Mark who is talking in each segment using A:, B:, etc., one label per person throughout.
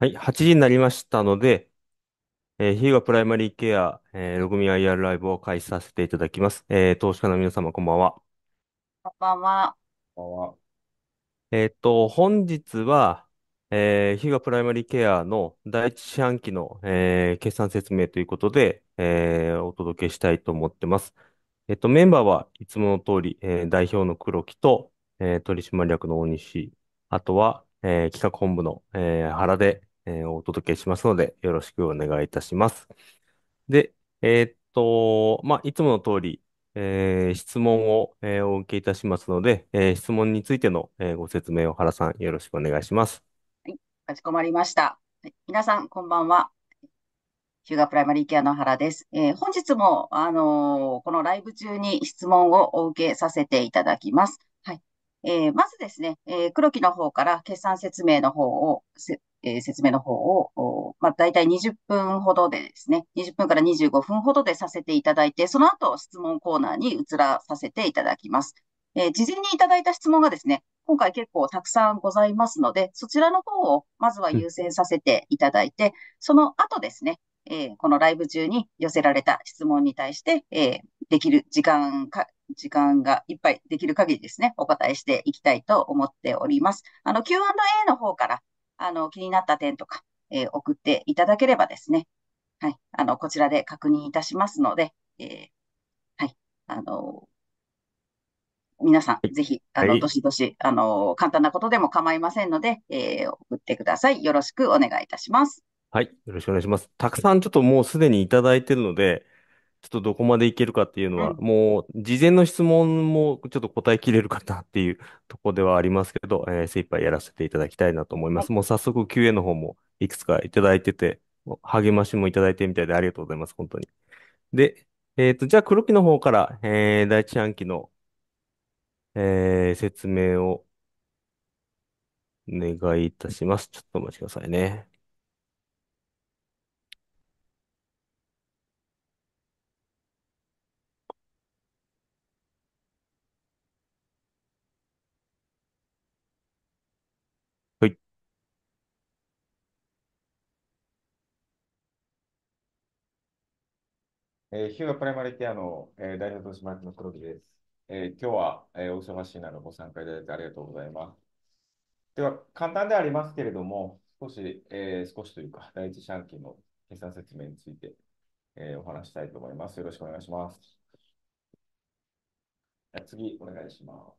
A: はい、8時になりましたので、えー、ヒーガプライマリーケア、えー、ログミ IR ライブを開始させていただきます。えー、投資家の皆様、こんばんは。
B: こんばんは。こんばんは。
A: えっと、本日は、えー、ヒーガプライマリーケアの第一四半期の、えー、決算説明ということで、えー、お届けしたいと思ってます。えっと、メンバーはいつもの通り、えー、代表の黒木と、えー、取締役の大西、あとは、えー、企画本部の、えー、原で、えーお届けしますので、よろしくお願いいたします。で、えーっと、まあ、いつもの通り、えー質問を、えーお受けいたしますので、えー質問についての、えーご説明を原さん、よろしくお願いします。
B: はい、かしこまりました。はい皆さん、こんばんは。ヒューガプライマリーケアの原です。えー本日も、あのーこのライブ中に質問をお受けさせていただきます。はい。えーまずですね、えー黒木の方から決算説明の方をせえー、説明の方を、まあ、大体20分ほどでですね、20分から25分ほどでさせていただいて、その後質問コーナーに移らさせていただきます。えー、事前にいただいた質問がですね、今回結構たくさんございますので、そちらの方をまずは優先させていただいて、その後ですね、えー、このライブ中に寄せられた質問に対して、えー、できる時間か、時間がいっぱいできる限りですね、お答えしていきたいと思っております。あの、Q&A の方から、あの、気になった点とか、えー、送っていただければですね、はい、あの、こちらで確認いたしますので、えー、はい、あの、皆さん、ぜひ、あの、どしどし、あの、簡単なことでも構いませんので、えー、送ってください。よろしくお願いいたします。
A: はい、よろしくお願いします。たくさんちょっともうすでにいただいているので、ちょっとどこまでいけるかっていうのは、もう、事前の質問もちょっと答えきれるかなっていう とこではありますけど、えー精一杯やらせていただきたいなと思います。もう早速 QA の方もいくつかいただいてて、励ましもいただいてみたいでありがとうございます、本当に。で、えっと、じゃあ黒木の方から、えー第一半期の、えー説明をお願いいたします。ちょっとお待ちくださいね。
C: えー、ヒューガプライマリティアの、えー、代表取締役の黒木です。えー、今日は、えー、お忙しい中ご参加いただいてありがとうございます。では、簡単でありますけれども、少し、えー、少しというか、第一四半期の決算説明について、えー、お話したいと思います。よろしくお願いします。次、お願いしま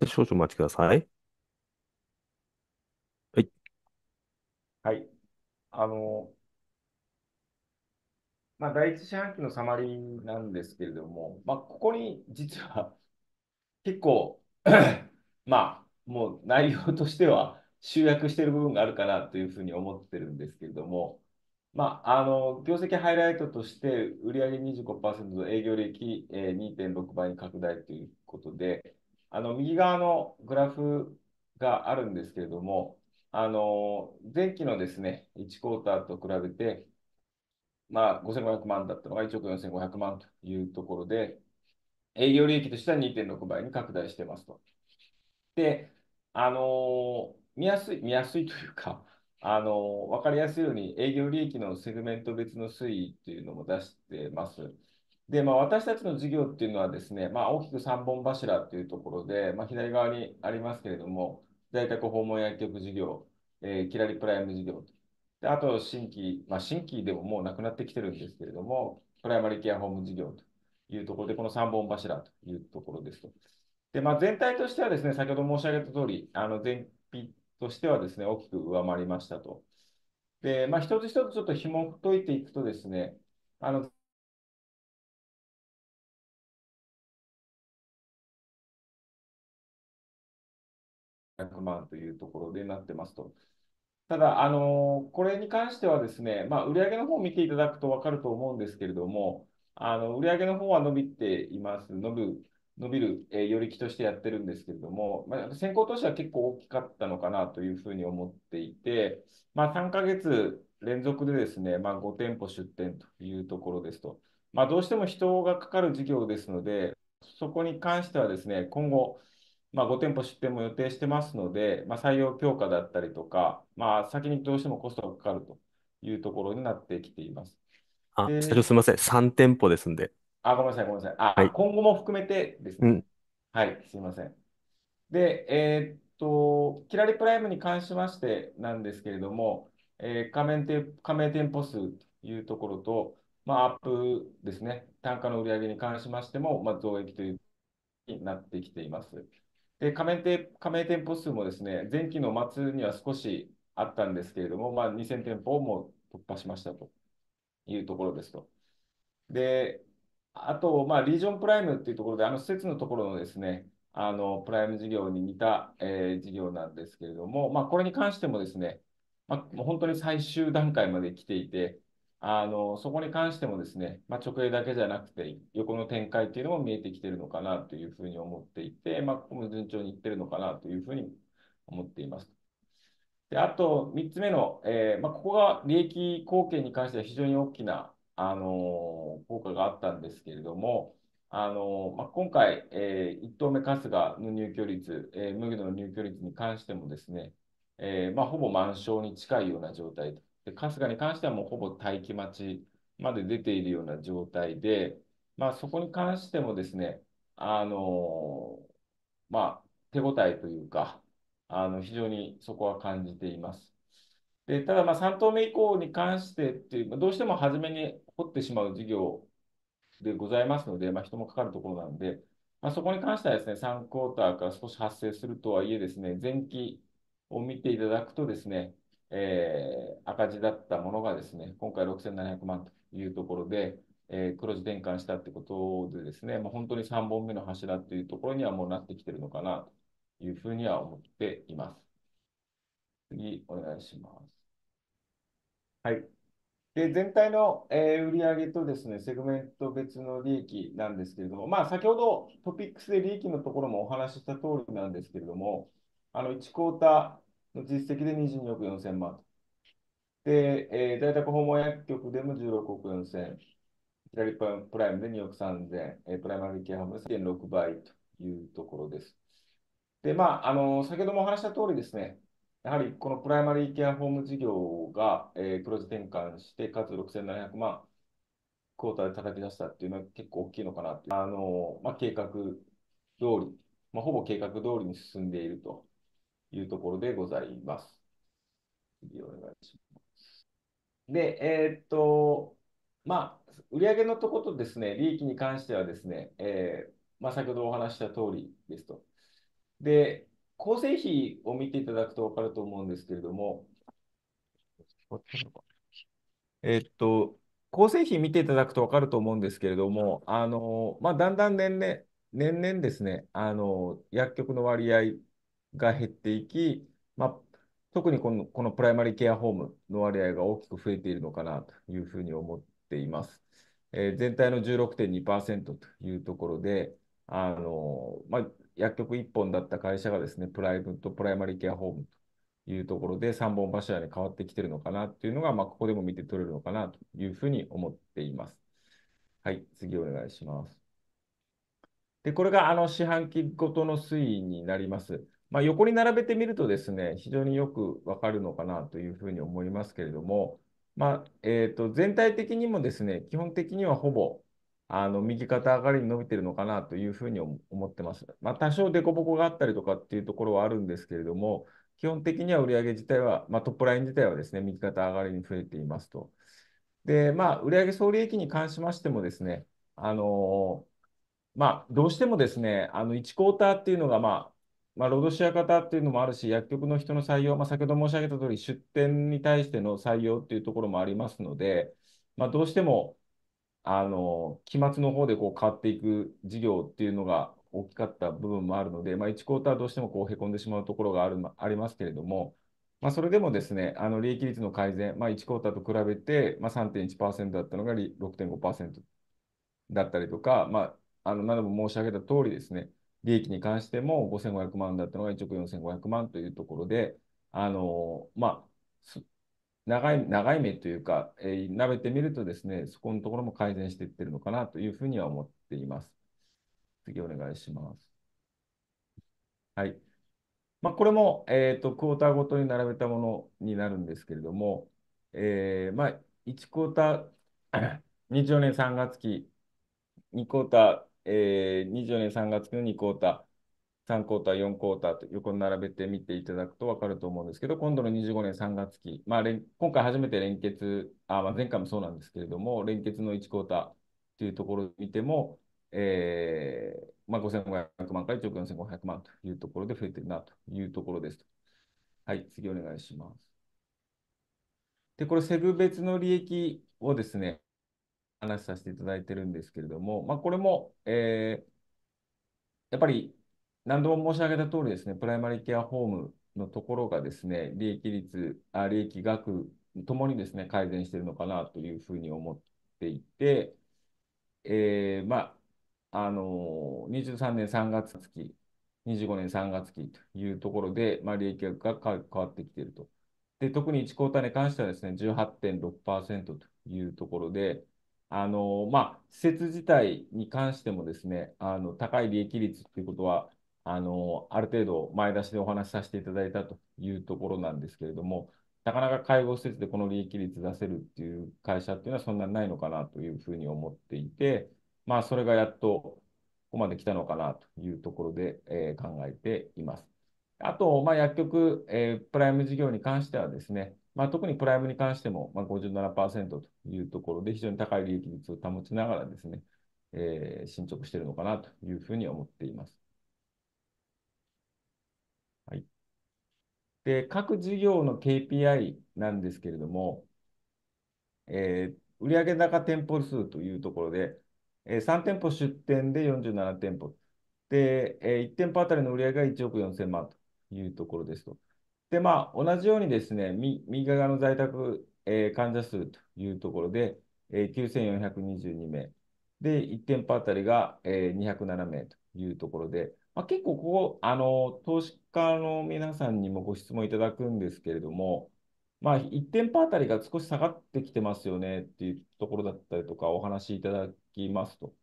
A: す。少々お待ちください。
C: あの、まあ、第一四半期のサマリーなんですけれども、まあ、ここに実は結構 まあ、もう内容としては集約している部分があるかなというふうに思ってるんですけれども、まあ、あの業績ハイライトとして、売上25%、営業利益2.6倍に拡大ということで、あの右側のグラフがあるんですけれども、あの、前期のですね、1クォーターと比べて、まあ、5500万だったのが1億4500万というところで、営業利益としては2.6倍に拡大してますと。で、あの見やすい、見やすいというか、あの、分かりやすいように営業利益のセグメント別の推移っていうのも出してます。で、まあ、私たちの事業っていうのはですね、まあ、大きく3本柱っていうところで、まあ、左側にありますけれども、在宅訪問薬局事業、えー、キラリプライム事業で、あと新規、まあ、新規でももうなくなってきてるんですけれども、プライマリケアホーム事業というところで、この3本柱というところですと。で、まあ、全体としてはですね、先ほど申し上げた通り、あの前期としてはですね、大きく上回りましたと。で、まあ、一
B: つ一つちょっと紐解いていくとですね、あの100万というところでなってますと。ただ、あのこれに関して
C: はですね、まあ、売上の方を見ていただくと分かると思うんですけれども、あの売上の方は伸びています。伸び伸びる、えー、寄り気としてやってるんですけれども、まあ、先行投資は結構大きかったのかなというふうに思っていて、まあ、3ヶ月連続でですね、まあ、5店舗出店というところですと、まあ、どうしても人がかかる事業ですので、そこに関してはですね、今後、まあ、5店舗出店も予定してますので、まあ、採用強化だったりとか、まあ、先にどうしてもコストがかかるというところになってきています。あ、社長
A: すみません。3店舗ですんで。
C: あ、ごめんなさい、ごめんなさい。あ、今後も含めてですうね。ん。はい、すみません。で、えーっと、キラリプライムに関しましてなんですけれども、えー加盟店、加盟店舗数というところと、まあ、アップですね、単価の売り上げに関しましても、まあ、増益というになってきています。で加盟店加盟店舗数もですね、前期の末には少しあったんですけれども、まあ、2000店舗も突破しましたというところですと。で、あと、まあ、リージョンプライムっていうところで、あの施設のところのですね、あのプライム事業に似た、えー、事業なんですけれども、まあ、これに関してもですね、まあ、もう本当に最終段階まで来ていて、あの、そこに関してもですね、まあ、直営だけじゃなくて、横の展開っていうのも見えてきてるのかなというふうに思っていて、まあ、ここも順調にいってるのかなというふうに思っています。で、あと、3つ目の、えー、まあ、ここが利益貢献に関しては非常に大きな、あのー、効果があったんですけれども、あのー、まあ、今回、え1投目春日の入居率、え麦の入居率に関してもですね、えまほぼ満床に近いような状態とで春日に関してはもうほぼ待機待ちまで出ているような状態で、まあ、そこに関してもですね、あのまあ、手応えというか、あの非常にそこは感じています。でただ、ま3投目以降に関してっていう、どうしても初めに掘ってしまう事業でございますので、まあ、人もかかるところなので、まあ、そこに関してはですね、3クォーターから少し発生するとはいえですね、前期を見ていただくとですね、えー、赤字だったものがですね、今回6700万というところで、えー、黒字転換したってことでですね、まあ、本当に3本目の柱っていうところにはもうなってきてるのかなというふうには思っています。次、お願いします。はい。で、全体の、えー、売上とですね、セグメント別の利益なんですけれども、まあ、先ほどトピックスで利益のところもお話しした通りなんですけれども、あの1クォーター、実績で22億4000万。で、えー、在宅訪問薬局でも16億4000。左プライムで2億3000、えー、プライマリーケアホームで1.6倍というところです。で、まあ、あの、先ほどもお話した通りですね、やはりこのプライマリーケアホーム事業が、えー、黒字転換して、かつ6700万クォーターで叩き出したっていうのは結構大きいのかなという、あの、まあ、計画通り、まあ、ほぼ計画通りに進んでいるというところでございます。次お願いします。で、えー、っと、まあ、売上のところとですね、利益に関してはですね、えー、まあ、先ほどお話した通りですと。で、構成費を見ていただくと分かると思うんですけれども、えっと、構成費見ていただくと分かると思うんですけれども、あのまあ、だんだん年々、年々ですね、あの薬局の割合が減っていき、まあ、特にこのこのプライマリーケアホームの割合が大きく増えているのかなというふうに思っています。えー、全体の16.2%というところで、あのまあ、薬局1本だった会社がですね、プライムとプライマリーケアホームというところで3本柱に変わってきているのかなというのが、まあ、ここでも見て取れるのかなというふうに思っています。はい、次お願いします。で、これがあの四半期ごとの推移になります。まあ、横に並べてみるとですね、非常によくわかるのかなというふうに思いますけれども、まあ、えー、と全体的にもですね、基本的にはほぼあの右肩上がりに伸びてるのかなというふうに思ってます。まあ、多少凸凹があったりとかっていうところはあるんですけれども、基本的には売上自体は、まあ、トップライン自体はですね、右肩上がりに増えていますと。で、まあ、売上総利益に関しましてもですね、あのー、まあ、どうしてもですね、あの1クォーターっていうのが、ままあ、シェア型っていうのもあるし、薬局の人の採用、まあ、先ほど申し上げた通り、出店に対しての採用っていうところもありますので、まあ、どうしても、あの、期末の方でこう変わっていく事業っていうのが大きかった部分もあるので、まあ、1クォーターどうしてもこうへこんでしまうところがある、ありますけれども、まあ、それでもですね、あの利益率の改善、まあ、1クォーターと比べて、まあ、3.1%だったのが6.5%だったりとか、まあ、あの何度も申し上げた通りですね、利益に関しても5500万だったのが1億4500万というところで、あのまあ、長い長い目というか、えー、並べてみるとですね、そこのところも改善していってるのかなというふうには思っています。次お願いします。はい。まあ、これも、えーと、クォーターごとに並べたものになるんですけれども、えーまあ、1クォーター、24年3月期、2クォーター、えー、24年3月の2クォーター、3クォーター、4クォーターと横に並べて見ていただくと分かると思うんですけど、今度の25年3月期、まあ、今回初めて連結、あまあ、前回もそうなんですけれども、連結の1クォーターというところを見ても、えーまあ、5500万から1億4500万というところで増えてるなというところです。はい、次お願いします。で、これ、セグ別の利益をですね、話させていただいてるんですけれども、まあ、これも、えー、やっぱり何度も申し上げた通りですね、プライマリケアホームのところがですね、利益率、あ利益額ともにですね、改善しているのかなというふうに思っていて、えー、まあ、あのー、23年3月期、25年3月期というところで、まあ、利益額が変わってきていると。で、特に1クォーターに関してはですね、18.6%というところで、あのまあ、施設自体に関してもですね、あの高い利益率ということは、あのある程度前出しでお話しさせていただいたというところなんですけれども、なかなか介護施設でこの利益率出せるっていう会社っていうのはそんなにないのかなというふうに思っていて、まあ、それがやっとここまで来たのかなというところで、えー、考えています。あと、まあ、薬局、えー、プライム事業に関してはですね、まあ、特にプライムに関しても、まあ、57%というところで非常に高い利益率を保ちながらですね、えー、進捗しているのかなというふうに思っています。はい、で各事業の KPI なんですけれども、えー、売上高店舗数というところで、えー、3店舗出店で47店舗、で、えー、1店舗あたりの売上が1億4000万というところですと。で、まあ、同じようにですね、右側の在宅、えー、患者数というところで、えー、9422名。で、1店舗あたりが、えー、207名というところで、まあ、結構ここ、あの、投資家の皆さんにもご質問いただくんですけれども、まあ、1店舗あたりが少し下がってきてますよねっていうところだったりとか、お話いただきますと。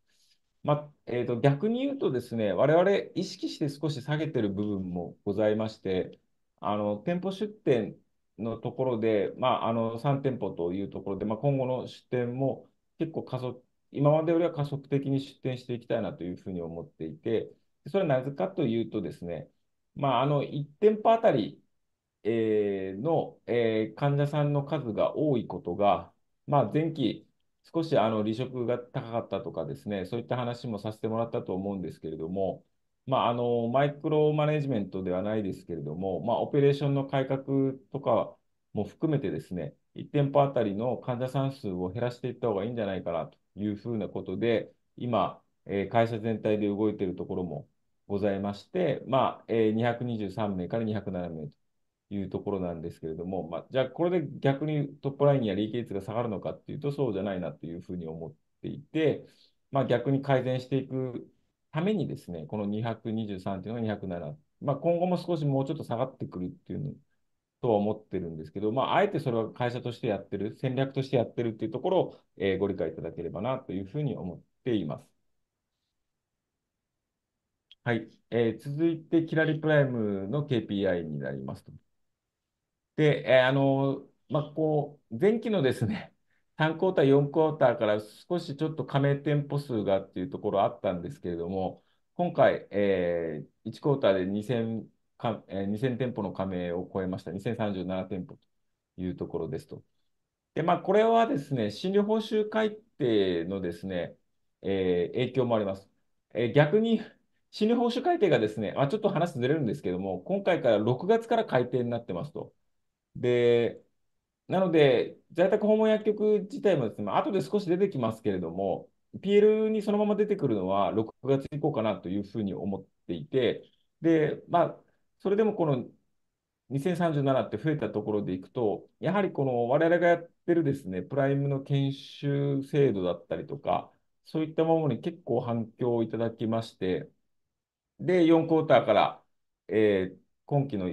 C: まあ、えーと逆に言うとですね、我々意識して少し下げてる部分もございまして、あの店舗出店のところで、まあ、あの3店舗というところで、まあ、今後の出店も結構加速、今までよりは加速的に出店していきたいなというふうに思っていて、それはなぜかというとですね、まあ、あの1店舗あたり、えー、の、えー、患者さんの数が多いことが、まあ、前期、少しあの離職が高かったとかですね、そういった話もさせてもらったと思うんですけれども、まあ、あのマイクロマネジメントではないですけれども、まあ、オペレーションの改革とかも含めてですね、1店舗あたりの患者さん数を減らしていった方がいいんじゃないかなというふうなことで、今、えー、会社全体で動いているところもございまして、まあえー、223名から207名というところなんですけれども、まあ、じゃあこれで逆にトップラインや利益率が下がるのかというと、そうじゃないなというふうに思っていて、まあ、逆に改善していくためにですね、この223というのが207。まあ、今後も少しもうちょっと下がってくるっていうのとは思ってるんですけど、まあ、あえてそれは会社としてやってる、戦略としてやってるっていうところを、えー、ご理解いただければなというふうに思っています。はい。えー、続いて、キラリプライムの KPI になりますと。で、えー、あの、まあ、こう、前期のですね、3クォーター、4クォーターから少しちょっと加盟店舗数がっていうところあったんですけれども、今回、えー、1クォーターで2000か、えー、2000店舗の加盟を超えました。2037店舗というところですと。で、まあ、これはですね、診療報酬改定のですね、えー、影響もあります。えー、逆に、診療報酬改定がですね、あ、ちょっと話ずれるんですけれども、今回から6月から改定になってますと。で、なので、在宅訪問薬局自体もですね、まあ後で少し出てきますけれども、PL にそのまま出てくるのは6月以降かなというふうに思っていて、で、まあ、それでもこの2037って増えたところでいくと、やはりこの我々がやってるですね、プライムの研修制度だったりとか、そういったものに結構反響をいただきまして、で、4クォーターから、えー、今期の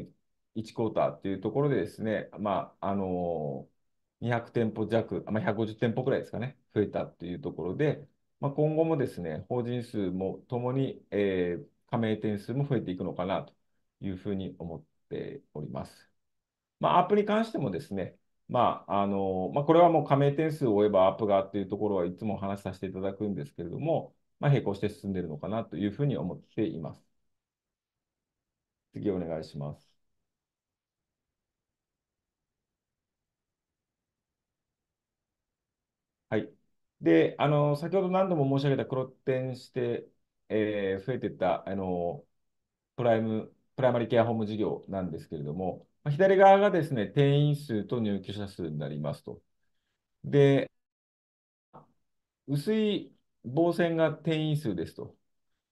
C: 1クォーターっていうところでですね、まあ、あの200店舗弱、まあ、150店舗くらいですかね、増えたっていうところで、まあ、今後もですね、法人数もともに、えー、加盟店数も増えていくのかなというふうに思っております。まあ、アップに関してもですね、まああのまあ、これはもう加盟点数を追えばアップがっていうところはいつもお話しさせていただくんですけれども、まあ、並行して進んでいるのかなというふうに思っています。次お願いします。で、あの、先ほど何度も申し上げた黒点して、えー、増えていった、あの、プライム、プライマリケアホーム事業なんですけれども、左側がですね、定員数と入居者数になりますと。で、薄い棒線が定員数ですと。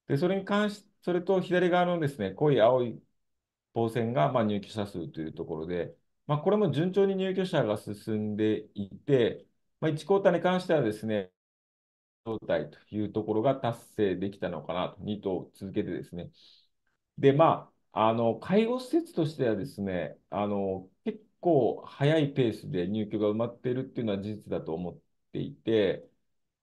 C: で、それに関し、それと左側のですね、濃い青い棒線がまあ入居者数というところで、まあ、これも順調に入居者が進んでいて、まあ、1クォーターに関してはですね、状態というところが達成できたのかなと、2と続けてですね。で、まあ、あの、介護施設としてはですね、あの、結構早いペースで入居が埋まっているっていうのは事実だと思っていて、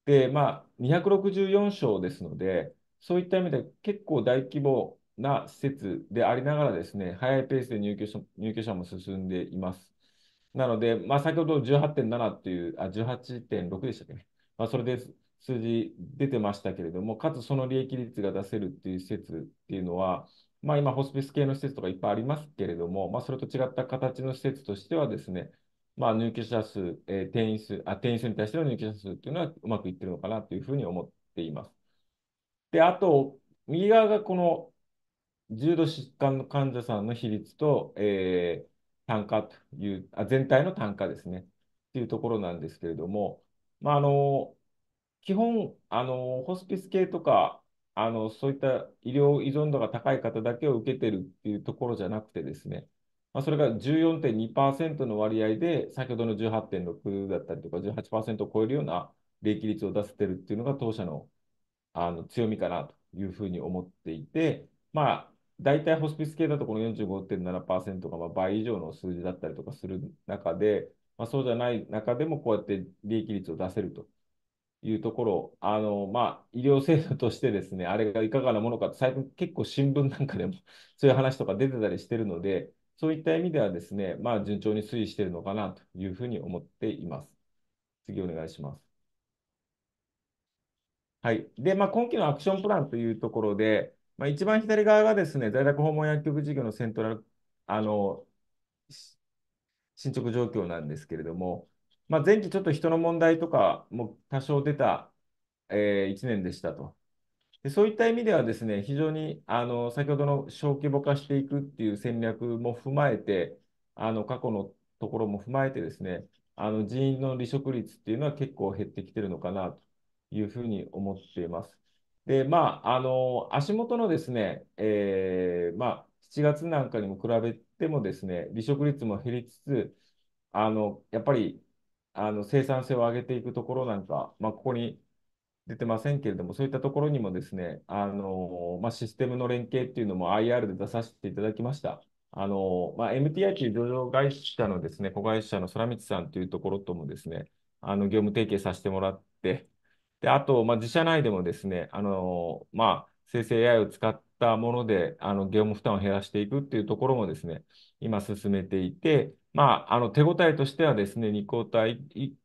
C: で、まあ、264床ですので、そういった意味で結構大規模な施設でありながらですね、早いペースで入居入居者も進んでいます。なので、まあ、先ほど18.7っていう、あ、18.6でしたっけね。まあ、それで数字出てましたけれども、かつその利益率が出せるっていう施設っていうのは、まあ、今、ホスピス系の施設とかいっぱいありますけれども、まあ、それと違った形の施設としてはですね、まあ、入居者数、えー、定員数あ、定員数に対しての入居者数っていうのはうまくいってるのかなというふうに思っています。で、あと、右側がこの重度疾患の患者さんの比率と、えー、単価という、あ全体の単価ですね、というところなんですけれども、まあ、あの基本あの、ホスピス系とかあの、そういった医療依存度が高い方だけを受けてるっていうところじゃなくてですね、まあ、それが14.2%の割合で、先ほどの18.6だったりとか、18%を超えるような利益率を出せてるっていうのが当社のあの強みかなというふうに思っていて、まあ、大体ホスピス系だとこの45.7%がまあ倍以上の数字だったりとかする中で、まあ、そうじゃない中でもこうやって利益率を出せるというところ、あのまあ、医療制度としてですね、あれがいかがなものか、最近結構新聞なんかでも そういう話とか出てたりしてるので、そういった意味ではですね、まあ、順調に推移しているのかなというふうに思っています。次お願いします。はい。で、まあ、今期のアクションプランというところで、まあ、一番左側がですね、在宅訪問薬局事業のセントラル、あの、進捗状況なんですけれども、まあ、前期ちょっと人の問題とかも多少出た、えー、1年でしたと。でそういった意味ではですね、非常にあの先ほどの小規模化していくっていう戦略も踏まえて、あの過去のところも踏まえてですね、あの人員の離職率っていうのは結構減ってきてるのかなというふうに思っています。で、まあ、あの、足元のですね、えー、まあ、7月なんかにも比べてもですね、離職率も減りつつ、あの、やっぱり、あの、生産性を上げていくところなんか、まあ、ここに出てませんけれども、そういったところにもですね、あの、まあ、システムの連携っていうのも IR で出させていただきました。あの、まあ、MTI という上場会社のですね、子会社の空道さんというところともですね、あの、業務提携させてもらって、で、あと、まあ、自社内でもですね、あの、まあ、生成 AI を使ったもので、あの、業務負担を減らしていくっていうところもですね、今進めていて、まあ、あの、手応えとしてはですね、2クォーター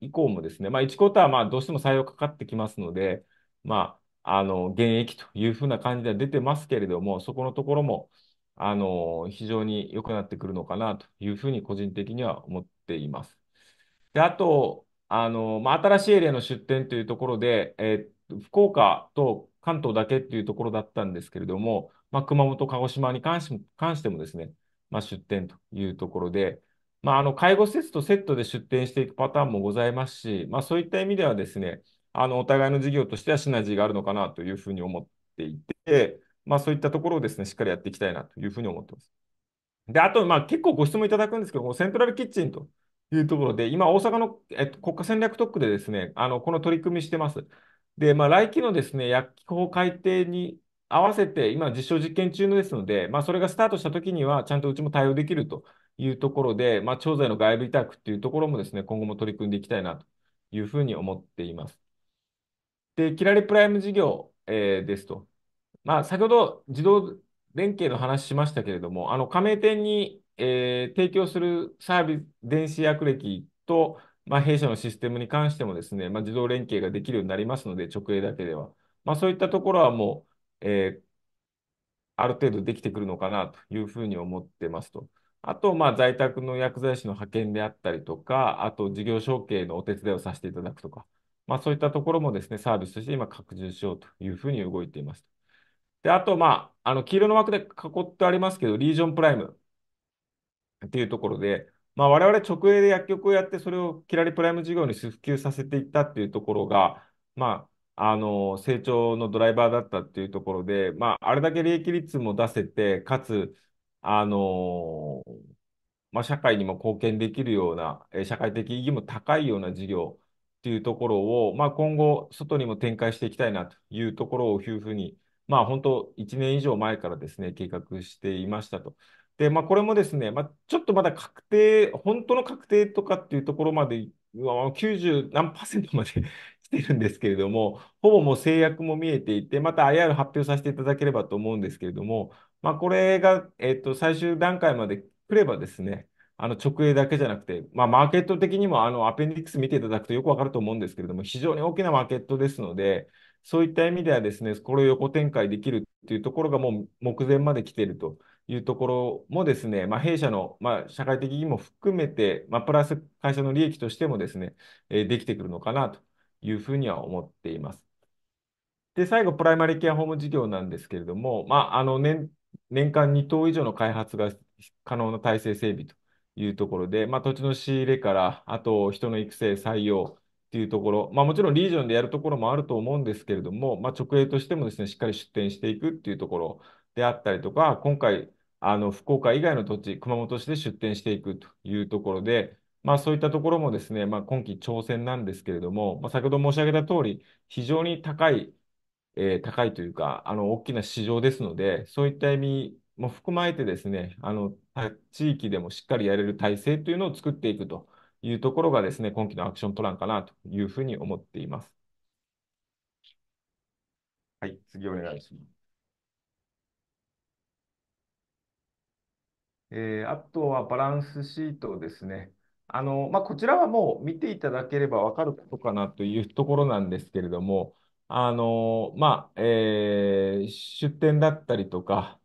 C: 以降もですね、まあ、1クォーターはまあ、どうしても採用かかってきますので、まあ、あの、減益というふうな感じでは出てますけれども、そこのところも、あの、非常に良くなってくるのかなというふうに個人的には思っています。で、あと、あの、まあ、新しいエリアの出店というところで、えー、福岡と関東だけっていうところだったんですけれども、まあ、熊本、鹿児島に関し関してもですね、まあ、出店というところで、まあ、あの介護施設とセットで出店していくパターンもございますし、まあ、そういった意味ではですね、あのお互いの事業としてはシナジーがあるのかなというふうに思っていて、まあ、そういったところをですね、しっかりやっていきたいなというふうに思ってます。で、あと、まあ、結構ご質問いただくんですけども、セントラルキッチンというところで、今、大阪の、えっと、国家戦略特区でですね、あの、この取り組みしてます。で、まあ、来期のですね、薬機法改定に合わせて、今、実証実験中ですので、まあ、それがスタートしたときには、ちゃんとうちも対応できるというところで、まあ、調剤の外部委託っていうところもですね、今後も取り組んでいきたいなというふうに思っています。で、キラリプライム事業、えー、ですと。まあ、先ほど、自動連携の話しましたけれども、あの、加盟店にえー、提供するサービス、電子薬歴と、まあ、弊社のシステムに関してもですね、まあ、自動連携ができるようになりますので、直営だけでは。まあ、そういったところはもう、えー、ある程度できてくるのかなというふうに思ってますと。あと、まあ、在宅の薬剤師の派遣であったりとか、あと事業承継のお手伝いをさせていただくとか、まあ、そういったところもですね、サービスとして今拡充しようというふうに動いています。で、あと、まあ、あの、黄色の枠で囲ってありますけど、リージョンプライム。っていうところで、まあ、我々直営で薬局をやって、それをキラリプライム事業に普及させていったっていうところが、まあ、あの、成長のドライバーだったっていうところで、まあ、あれだけ利益率も出せて、かつ、あの、まあ、社会にも貢献できるような、社会的意義も高いような事業っていうところを、まあ、今後、外にも展開していきたいなというところを、いうふうに、まあ、本当、1年以上前からですね、計画していましたと。で、まあ、これもですね、まあ、ちょっとまだ確定、本当の確定とかっていうところまで、90何パーセントまで 来てるんですけれども、ほぼもう制約も見えていて、また IR 発表させていただければと思うんですけれども、まあ、これが、えっと、最終段階まで来ればですね、あの直営だけじゃなくて、まあ、マーケット的にもあのアペンディックス見ていただくとよくわかると思うんですけれども、非常に大きなマーケットですので、そういった意味ではですね、これを横展開できるっていうところがもう目前まで来ているというところもですね、まあ、弊社の、まあ、社会的意義も含めて、まあ、プラス会社の利益としてもですね、えー、できてくるのかなというふうには思っています。で、最後、プライマリケアホーム事業なんですけれども、まあ、あの年、年間2棟以上の開発が可能な体制整備というところで、まあ、土地の仕入れから、あと人の育成、採用、っていうところ、まあ、もちろんリージョンでやるところもあると思うんですけれども、まあ、直営としてもですね、しっかり出店していくっていうところであったりとか、今回、あの福岡以外の土地、熊本市で出店していくというところで、まあ、そういったところもですね、まあ、今期挑戦なんですけれども、まあ、先ほど申し上げた通り、非常に高い、えー、高いというか、あの大きな市場ですので、そういった意味も含まれてですね、あの地域でもしっかりやれる体制というのを作っていくというところがですね、今期のアクションプランかなというふうに思っています。はい、次お願いします。えー、あとはバランスシートですね。あの、まあ、こちらはもう見ていただければわかることかなというところなんですけれども、あの、まあ、えー、出店だったりとか、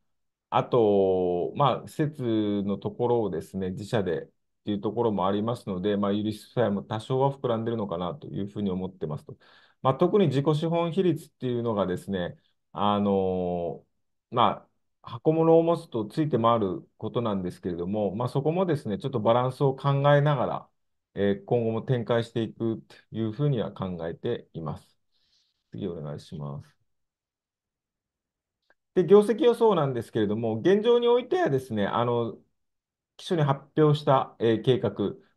C: あと、まあ、施設のところをですね、自社でっていうところもありますので、まあ、有利子負債も多少は膨らんでるのかなというふうに思ってますと。まあ、特に自己資本比率っていうのがですね、あの、まあ、箱物を持つとついて回ることなんですけれども、まあ、そこもですね、ちょっとバランスを考えながら、えー、今後も展開していくというふうには考えています。次お願いします。で、業績予想なんですけれども、現状においてはですね、あの、基礎に発表した、えー、計画、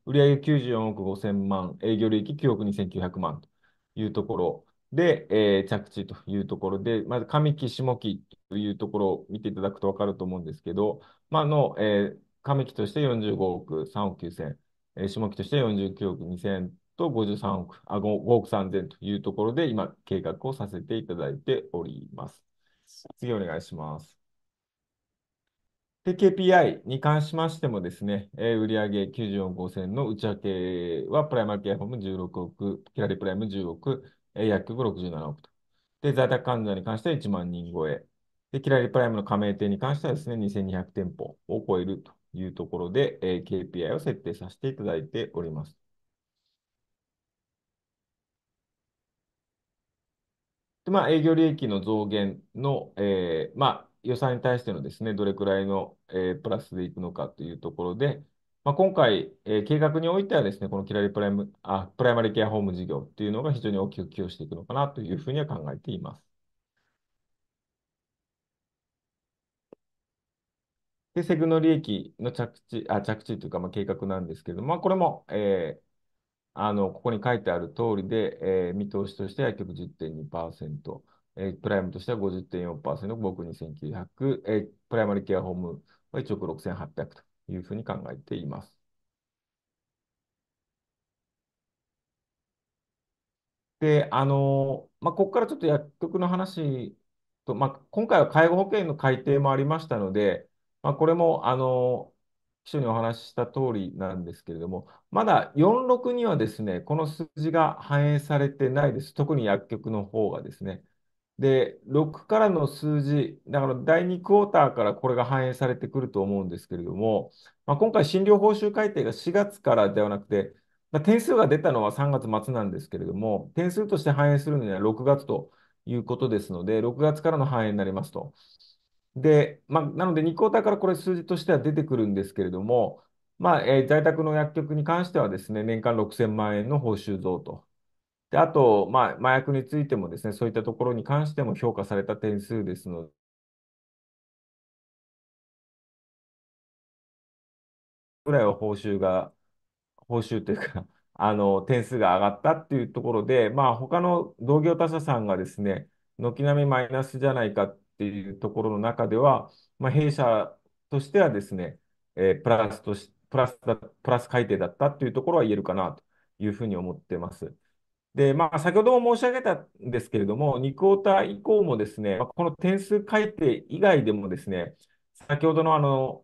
C: 売上94億5000万、営業利益9億2900万というところ、で、えー、着地というところで、まず上期、下期というところを見ていただくと分かると思うんですけど、まあの、えー、上期として45億3億9000、えー、下期として49億2000と53億、あ 5, 億3000というところで、今、計画をさせていただいております。次、お願いします。で、KPI に関しましてもですね、えー、売上94億5000の内訳は、プライマルケアホーム16億、キラリプライム10億、約局67億と。で、在宅患者に関しては1万人超え。で、キラリプライムの加盟店に関してはですね、2200店舗を超えるというところで、えー、KPI を設定させていただいております。で、まあ、営業利益の増減の、えー、まあ、予算に対してのですね、どれくらいの、えー、プラスでいくのかというところで、まあ、今回、えー計画においてはですね、このキラリプライム、あ、プライマリケアホーム事業っていうのが非常に大きく寄与していくのかなというふうには考えています。で、セグの利益の着地、あ、着地というか、まあ、計画なんですけれども、まあ、これも、えーあの、ここに書いてある通りで、えー見通しとしては約10.2%、えープライムとしては50.4%、僕2900、えープライマリケアホームは1億6800というふうに考えています。で、あの、まあ、ここからちょっと薬局の話と、まあ、今回は介護保険の改定もありましたので、まあ、これも、あの、秘書にお話しした通りなんですけれども、まだ46にはですね、この数字が反映されてないです。特に薬局の方がですね。で、6からの数字、だから第2クォーターからこれが反映されてくると思うんですけれども、まあ、今回、診療報酬改定が4月からではなくて、まあ、点数が出たのは3月末なんですけれども、点数として反映するのには6月ということですので、6月からの反映になりますと。で、まあ、なので2クォーターからこれ数字としては出てくるんですけれども、まあえー、在宅の薬局に関してはですね、年間6000万円の報酬増とで、あと、まあ、麻薬についてもですね、そういったところに関しても評価された点数ですので、ぐらいは報酬が、報酬というか あの、点数が上がったっていうところで、まあ、他の同業他社さんがですね、軒並みマイナスじゃないかっていうところの中では、まあ、弊社としてはですね、えープラスとし、プラスだ、プラス改定だったっていうところは言えるかなというふうに思ってます。で、まあ、先ほども申し上げたんですけれども、2クォーター以降もですね、この点数改定以外でもですね、先ほどのあの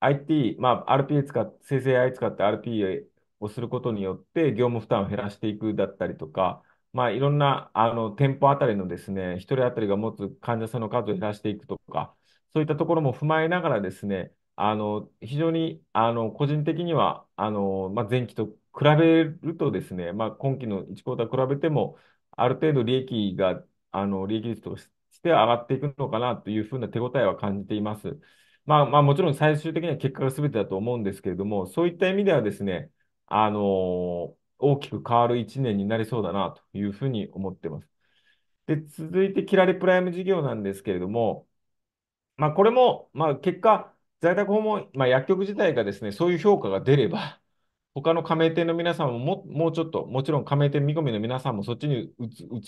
C: IT、まあ、RPA 使って、生成 AI 使って RPA をすることによって、業務負担を減らしていくだったりとか、まあ、いろんなあの店舗あたりのですね、1人当たりが持つ患者さんの数を減らしていくとか、そういったところも踏まえながらですね、あの非常にあの個人的にはあの、まあ、前期と比べるとですね、まあ、今期の1クォーター比べても、ある程度利益が、あの、利益率として上がっていくのかなというふうな手応えは感じています。まあ、まあ、もちろん最終的には結果が全てだと思うんですけれども、そういった意味ではですね、あの、大きく変わる1年になりそうだなというふうに思ってます。で、続いて、キラリプライム事業なんですけれども、まあ、これも、まあ、結果、在宅訪問、まあ、薬局自体がですね、そういう評価が出れば、他の加盟店の皆さんもももうちょっと、もちろん加盟店見込みの皆さんもそっちに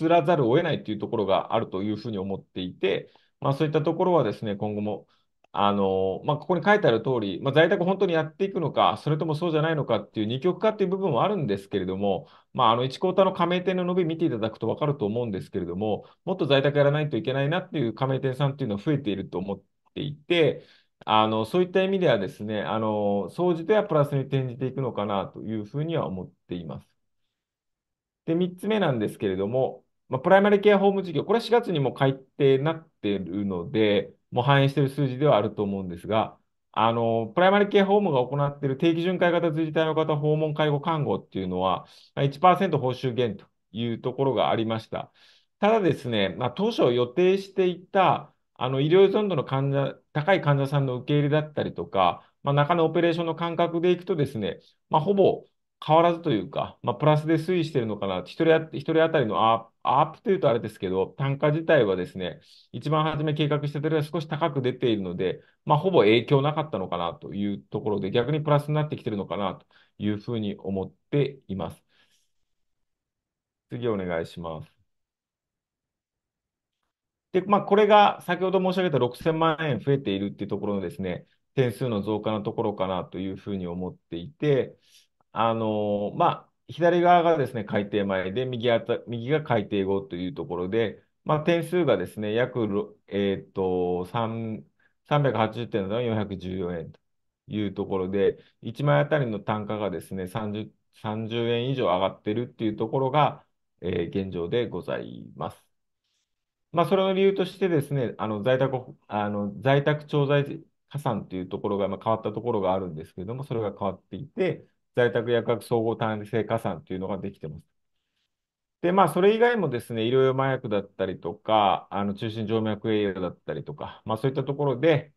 C: 移らざるを得ないというところがあるというふうに思っていて、まあ、そういったところはですね、今後も、あのまあ、ここに書いてある通り、まあ、在宅本当にやっていくのか、それともそうじゃないのかっていう二極化っていう部分はあるんですけれども、まあ、あの1クォーターの加盟店の伸び見ていただくと分かると思うんですけれども、もっと在宅やらないといけないなっていう加盟店さんっていうのは増えていると思っていて、あの、そういった意味ではですね、あの、総じてはプラスに転じていくのかなというふうには思っています。で、3つ目なんですけれども、まあ、プライマリケアホーム事業、これは4月にも改定になっているので、もう反映している数字ではあると思うんですが、あの、プライマリケアホームが行っている定期巡回型随時対応型訪問介護看護っていうのは、1%報酬減というところがありました。ただですね、まあ、当初予定していたあの医療依存度の患者、高い患者さんの受け入れだったりとか、まあ、中のオペレーションの感覚でいくとですね、まあ、ほぼ変わらずというか、まあ、プラスで推移しているのかな、1人人当たりのアップというとあれですけど、単価自体はですね、一番初め計画してたよりは少し高く出ているので、まあ、ほぼ影響なかったのかなというところで、逆にプラスになってきているのかなというふうに思っています。次お願いします。で、まあ、これが先ほど申し上げた6000万円増えているっていうところのですね、点数の増加のところかなというふうに思っていて、あのまあ、左側がですね、改定前で、右あた右が改定後というところで、まあ、点数がですね、約、えーと、380点の414円というところで、1枚あたりの単価がですね、30, 30円以上上がってるっていうところが、えー、現状でございます。まあ、それの理由としてですね、あの在宅、あの在宅調剤加算というところが、まあ、変わったところがあるんですけれども、それが変わっていて、在宅薬学総合単性加算というのができてます。で、まあ、それ以外もですね、医療用麻薬だったりとか、あの中心静脈栄養だったりとか、まあ、そういったところで、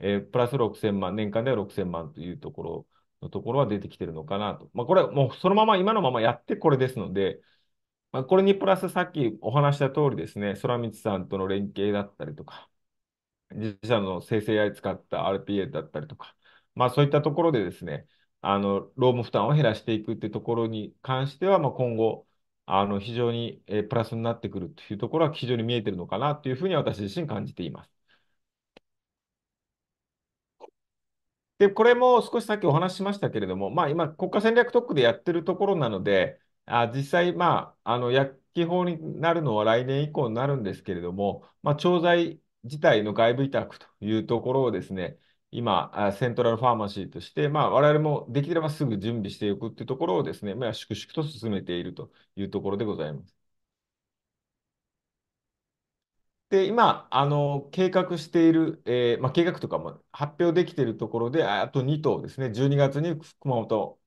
C: えー、プラス6000万、年間では6000万というところのところは出てきてるのかなと。まあ、これ、もうそのまま、今のままやってこれですので、まあ、これにプラスさっきお話した通りですね、空光さんとの連携だったりとか、自社の生成 AI 使った RPA だったりとか、まあそういったところでですね、あの、労務負担を減らしていくってところに関しては、まあ今後、あの、非常にえプラスになってくるというところは非常に見えてるのかなというふうに私自身感じています。で、これも少しさっきお話ししましたけれども、まあ今、国家戦略特区でやってるところなので、あ実際、まあ、あの薬機法になるのは来年以降になるんですけれども、まあ、調剤自体の外部委託というところをですね、今、セントラルファーマシーとして、まあ、我々もできればすぐ準備していくというところをですね、まあ、粛々と進めているというところでございます。で、今、あの、計画している、えー、まあ、計画とかも発表できているところで、あと2棟ですね、12月に熊本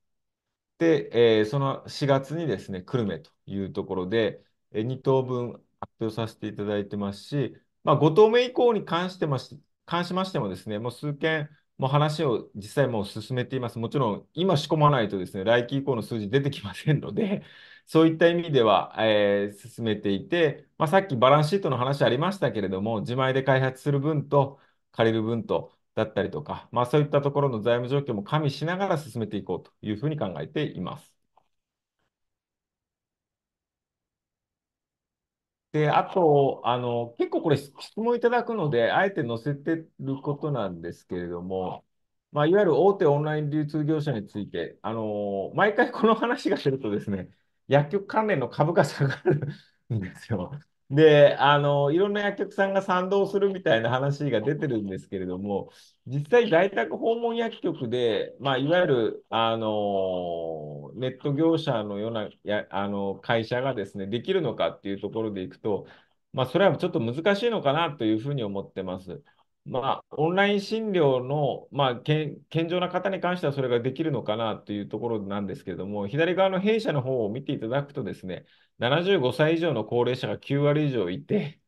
C: で、えー、その4月にですね、久留米というところで、えー、2等分発表させていただいてますし、まあ、5等目以降に関してまし関しましてもですね、もう数件、もう話を実際もう進めています。もちろん、今仕込まないとですね、来期以降の数字出てきませんので、そういった意味では、えー、進めていて、まあ、さっきバランスシートの話ありましたけれども、自前で開発する分と、借りる分と、だったりとか、まあ、そういったところの財務状況も加味しながら進めていこうというふうに考えています。で、あと、あの、結構これ質問いただくので、あえて載せてることなんですけれども、まあ、いわゆる大手オンライン流通業者について、あの、毎回この話がするとですね、薬局関連の株価下がるんですよ。で、あの、いろんな薬局さんが賛同するみたいな話が出てるんですけれども、実際在宅訪問薬局で、まあ、いわゆる、あの、ネット業者のような、や、あの、会社がですね、できるのかっていうところでいくと、まあ、それはちょっと難しいのかなというふうに思ってます。まあ、オンライン診療の、まあ、健常な方に関してはそれができるのかなというところなんですけれども、左側の弊社の方を見ていただくとですね、75歳以上の高齢者が9割以上いて、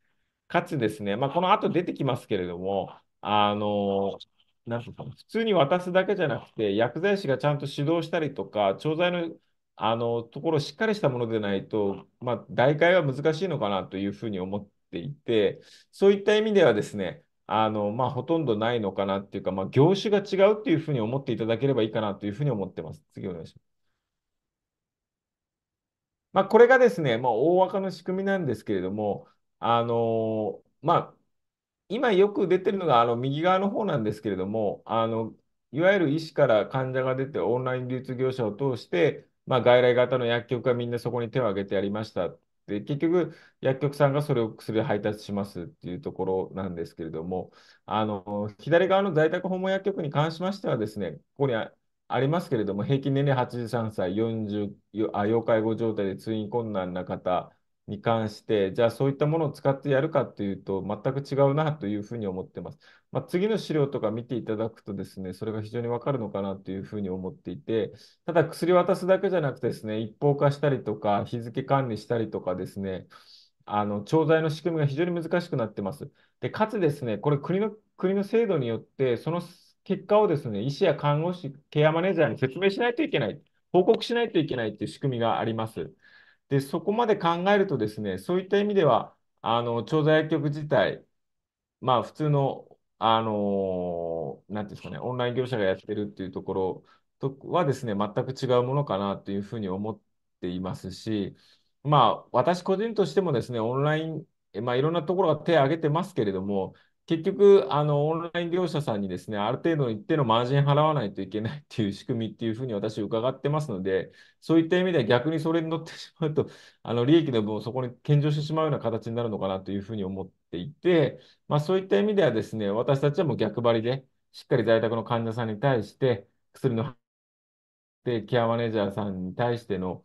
C: かつですね、まあ、この後出てきますけれども、あの、なんか普通に渡すだけじゃなくて、薬剤師がちゃんと指導したりとか、調剤のあのところをしっかりしたものでないと、まあ、代替は難しいのかなというふうに思っていて、そういった意味ではですね、あの、まあ、ほとんどないのかなっていうか、まあ、業種が違うっていうふうに思っていただければいいかなというふうに思ってます。次お願いします。まあ、これがですね、まあ、大枠の仕組みなんですけれども、あの、まあ、今よく出てるのが、あの、右側の方なんですけれども、あの、いわゆる医師から患者が出て、オンライン流通業者を通して、まあ、外来型の薬局がみんなそこに手を挙げてやりました。、結局、薬局さんがそれを薬配達しますっていうところなんですけれども、あの左側の在宅訪問薬局に関しましてはですね、ここにあありますけれども、平均年齢83歳、40あ要介護状態で通院困難な方に関して、じゃあそういったものを使ってやるかというと、全く違うなというふうに思ってます。まあ、次の資料とか見ていただくとですね、それが非常にわかるのかなというふうに思っていて、ただ薬渡すだけじゃなくてですね、一方化したりとか、日付管理したりとかですね、あの調剤の仕組みが非常に難しくなってます。で、かつですね、これ国の、国の制度によって、その結果をですね、医師や看護師、ケアマネージャーに説明しないといけない、報告しないといけないという仕組みがあります。で、そこまで考えるとですね、そういった意味では、あの、調剤薬局自体、まあ、普通の、あのー、なんていうんですかね、オンライン業者がやってるっていうところとはですね、全く違うものかなというふうに思っていますし、まあ、私個人としてもですね、オンライン、まあ、いろんなところが手を挙げてますけれども、結局、あの、オンライン業者さんにですね、ある程度一定のマージン払わないといけないっていう仕組みっていうふうに私伺ってますので、そういった意味では逆にそれに乗ってしまうと、あの、利益の分をそこに献上してしまうような形になるのかなというふうに思っていて、まあそういった意味ではですね、私たちはもう逆張りで、しっかり在宅の患者さんに対して、薬のでケアマネージャーさんに対しての、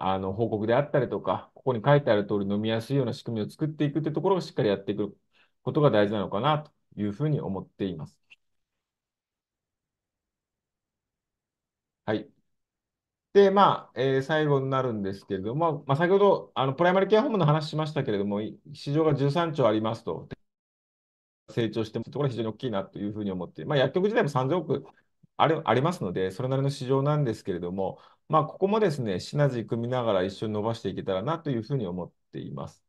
C: あの報告であったりとか、ここに書いてある通り飲みやすいような仕組みを作っていくってところをしっかりやっていくことが大事なのかなというふうに思っています。はい。で、まあ、えー最後になるんですけれども、まあ、先ほどあのプライマリケアホームの話しましたけれども、市場が13兆ありますと、成長してますところが非常に大きいなというふうに思って、まあ、薬局自体も3000億あれありますので、それなりの市場なんですけれども、まあ、ここもですね、シナジー組みながら一緒に伸ばしていけたらなというふうに思っています。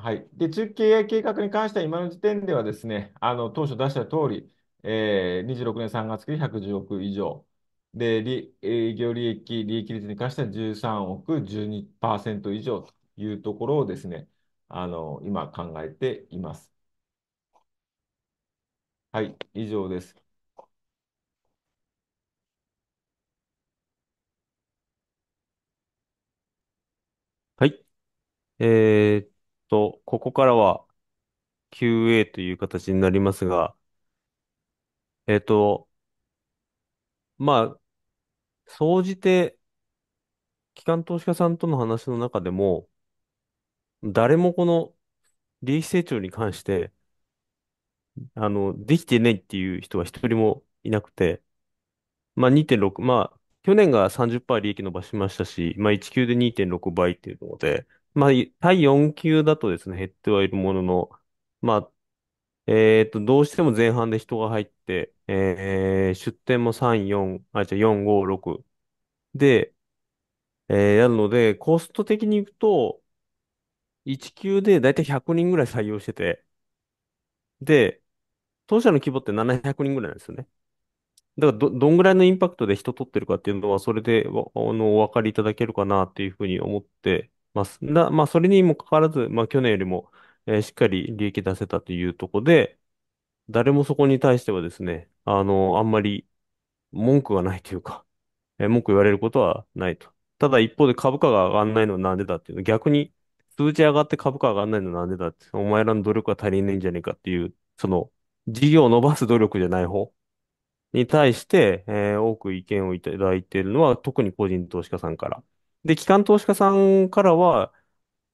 C: はい。で、中経営計画に関しては、今の時点ではですね、あの、当初出した通り、えー、26年3月期で110億以上。で、利営業利益、利益率に関しては13億12%以上というところをですね、あの、今考えています。はい、以上です。
A: はい。えーと、ここからは QA という形になりますが、えっと、まあ、総じて、機関投資家さんとの話の中でも、誰もこの利益成長に関して、あの、できてないっていう人は一人もいなくて、まあ2.6、まあ、去年が30%利益伸ばしましたし、まあ1級で2.6倍っていうので、まあ、対4級だとですね、減ってはいるものの、まあ、えっと、どうしても前半で人が入って、えー、出店も3、4、あ、じゃ4、5、6。で、えー、るので、コスト的に行くと、1級でだいたい100人ぐらい採用してて、で、当社の規模って700人ぐらいなんですよね。だからど、どんぐらいのインパクトで人取ってるかっていうのは、それでわ、あの、お分かりいただけるかなっていうふうに思ってます。まあ、それにもかかわらず、まあ、去年よりも、えーしっかり利益出せたというところで、誰もそこに対してはですね、あの、あんまり文句がないというか、えー文句言われることはないと。ただ一方で株価が上がんないのはなんでだっていうの、逆に数字上がって株価が上がんないのはなんでだって、お前らの努力が足りないんじゃねえかっていう、その、事業を伸ばす努力じゃない方に対して、えー多く意見をいただいているのは、特に個人投資家さんから。で、機関投資家さんからは、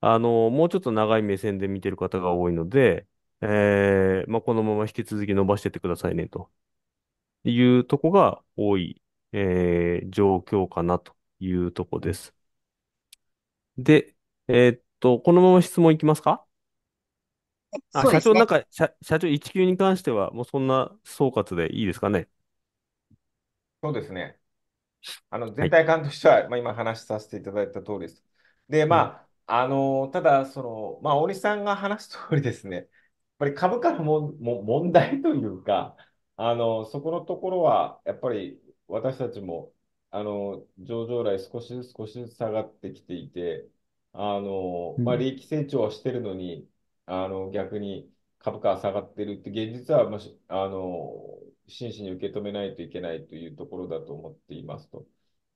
A: あの、もうちょっと長い目線で見てる方が多いので、えー、まあ、このまま引き続き伸ばしててくださいね、というとこが多い、えー、状況かなというとこです。で、えーっと、このまま質問いきますかあ、そうで社長なんか、社、社長1級に関しては、もうそんな総括でいいですかね
C: そうですね。あの全体感としては、はい、まあ、今話させていただいた通りです。で、まあ、あのただ、その、まあ、大西さんが話す通りですね、やっぱり株価のもも問題というか、あのそこのところは、やっぱり私たちもあの上場来少しずつ少しずつ下がってきていて、あのまあ、利益成長はしてるのに、あの逆に株価は下がってるって現実は、まあ、あの真摯に受け止めないといけないというところだと思っていますと。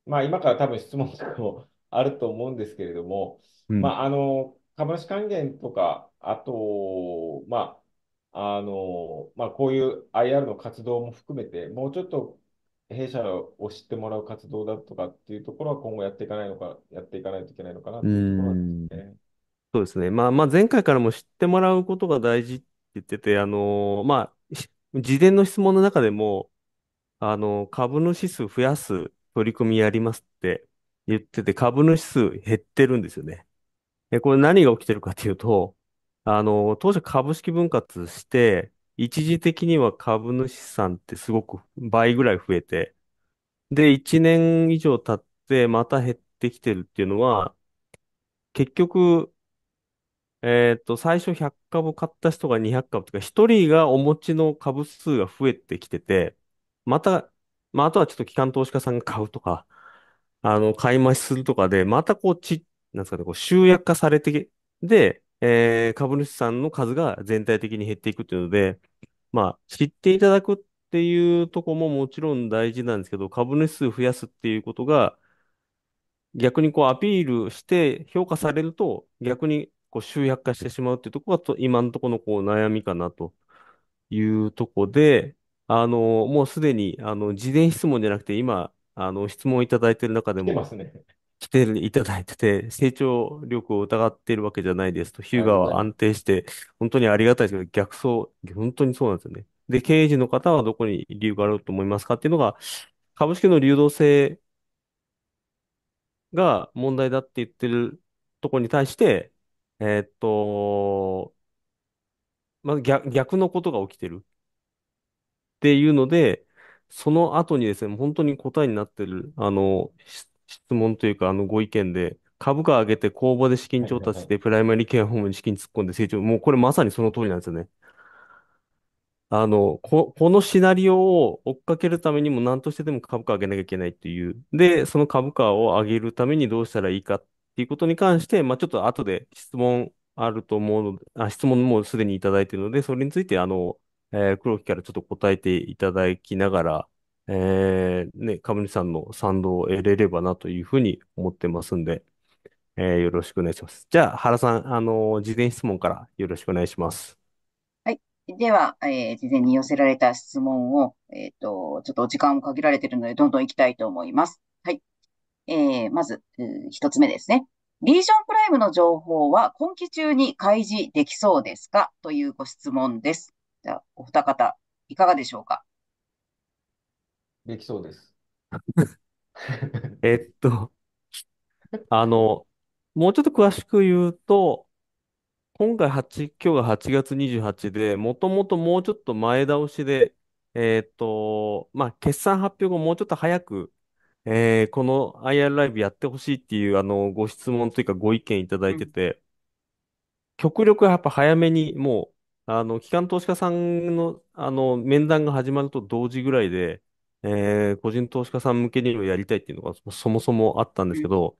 C: まあ、今から多分質問とかもあると思うんですけれども、うん、まあ、あの株主還元とか、あと、まああのまあ、こういう IR の活動も含めて、もうちょっと弊社を知ってもらう活動だとかっていうところは今後やっていかないのか、やっていかないといけないのかなとい
A: うところですね。そうですね。まあ、まあ、前回からも知ってもらうことが大事って言ってて、あのまあ、事前の質問の中でも、あの、株主数増やす取り組みやりますって言ってて、株主数減ってるんですよね。これ何が起きてるかというと、あの、当初株式分割して、一時的には株主さんってすごく倍ぐらい増えて、で、1年以上経ってまた減ってきてるっていうのは、結局、えっと、最初100株買った人が200株とか、1人がお持ちの株数が増えてきてて、また、まあ、あとはちょっと機関投資家さんが買うとか、あの、買い増しするとかで、またこう、ち、なんですかね、こう、集約化されて、で、えー株主さんの数が全体的に減っていくっていうので、まあ、知っていただくっていうとこももちろん大事なんですけど、株主数増やすっていうことが、逆にこうアピールして評価されると、逆にこう集約化してしまうっていうところがと今のところのこう悩みかなというところで、あの、もうすでに、あの、事前質問じゃなくて、今、あの、質問いただいている中で来てまも、すね。来ていただいてて、成長力を疑っているわけじゃないですと、ヒューありがとうござはいます。安定して、本当にありがたいですけど、逆走、本当にそうなんですよね。で、経営陣の方はどこに理由があると思いますかっていうのが、株式の流動性が問題だって言ってるところに対して、えーっと、まあ、逆、逆のことが起きてるっていうので、その後にですね、本当に答えになってる、あの、質問というか、あの、ご意見で、株価上げて公募で資金調達して、プライマリーケアホームに資金突っ込んで成長、もうこれまさにその通りなんですよね。あの、こ、このシナリオを追っかけるためにも何としてでも株価上げなきゃいけないっていう。で、その株価を上げるためにどうしたらいいかっていうことに関して、まあ、ちょっと後で質問あると思うので、あ、質問もすでにいただいているので、それについて、あの、えー、黒木からちょっと答えていただきながら、えー、ね、株主さんの賛同を得れればなというふうに思ってますんで、えー、よろしくお願いします。じゃあ、原さん、あの、事前質問からよろしくお願いしま
B: す。はい。では、えー、事前に寄せられた質問を、えっ、と、ちょっとお時間も限られているので、どんどん行きたいと思います。はい。えー、まず、一つ目ですね。リージョンプライムの情報は今期中に開示できそうですかというご質問です。じゃあ、お二方、いかがでしょうか
C: できそうです。
A: えっと、あの、もうちょっと詳しく言うと、今回8、今日が8月28で、もともともうちょっと前倒しで、えっと、まあ、決算発表後もうちょっと早くえーこの IR ライブやってほしいっていう、あの、ご質問というかご意見いただいてて、極力やっぱ早めに、もう、あの、機関投資家さんの、あの、面談が始まると同時ぐらいで、えー個人投資家さん向けにもやりたいっていうのがそもそもあったんですけど、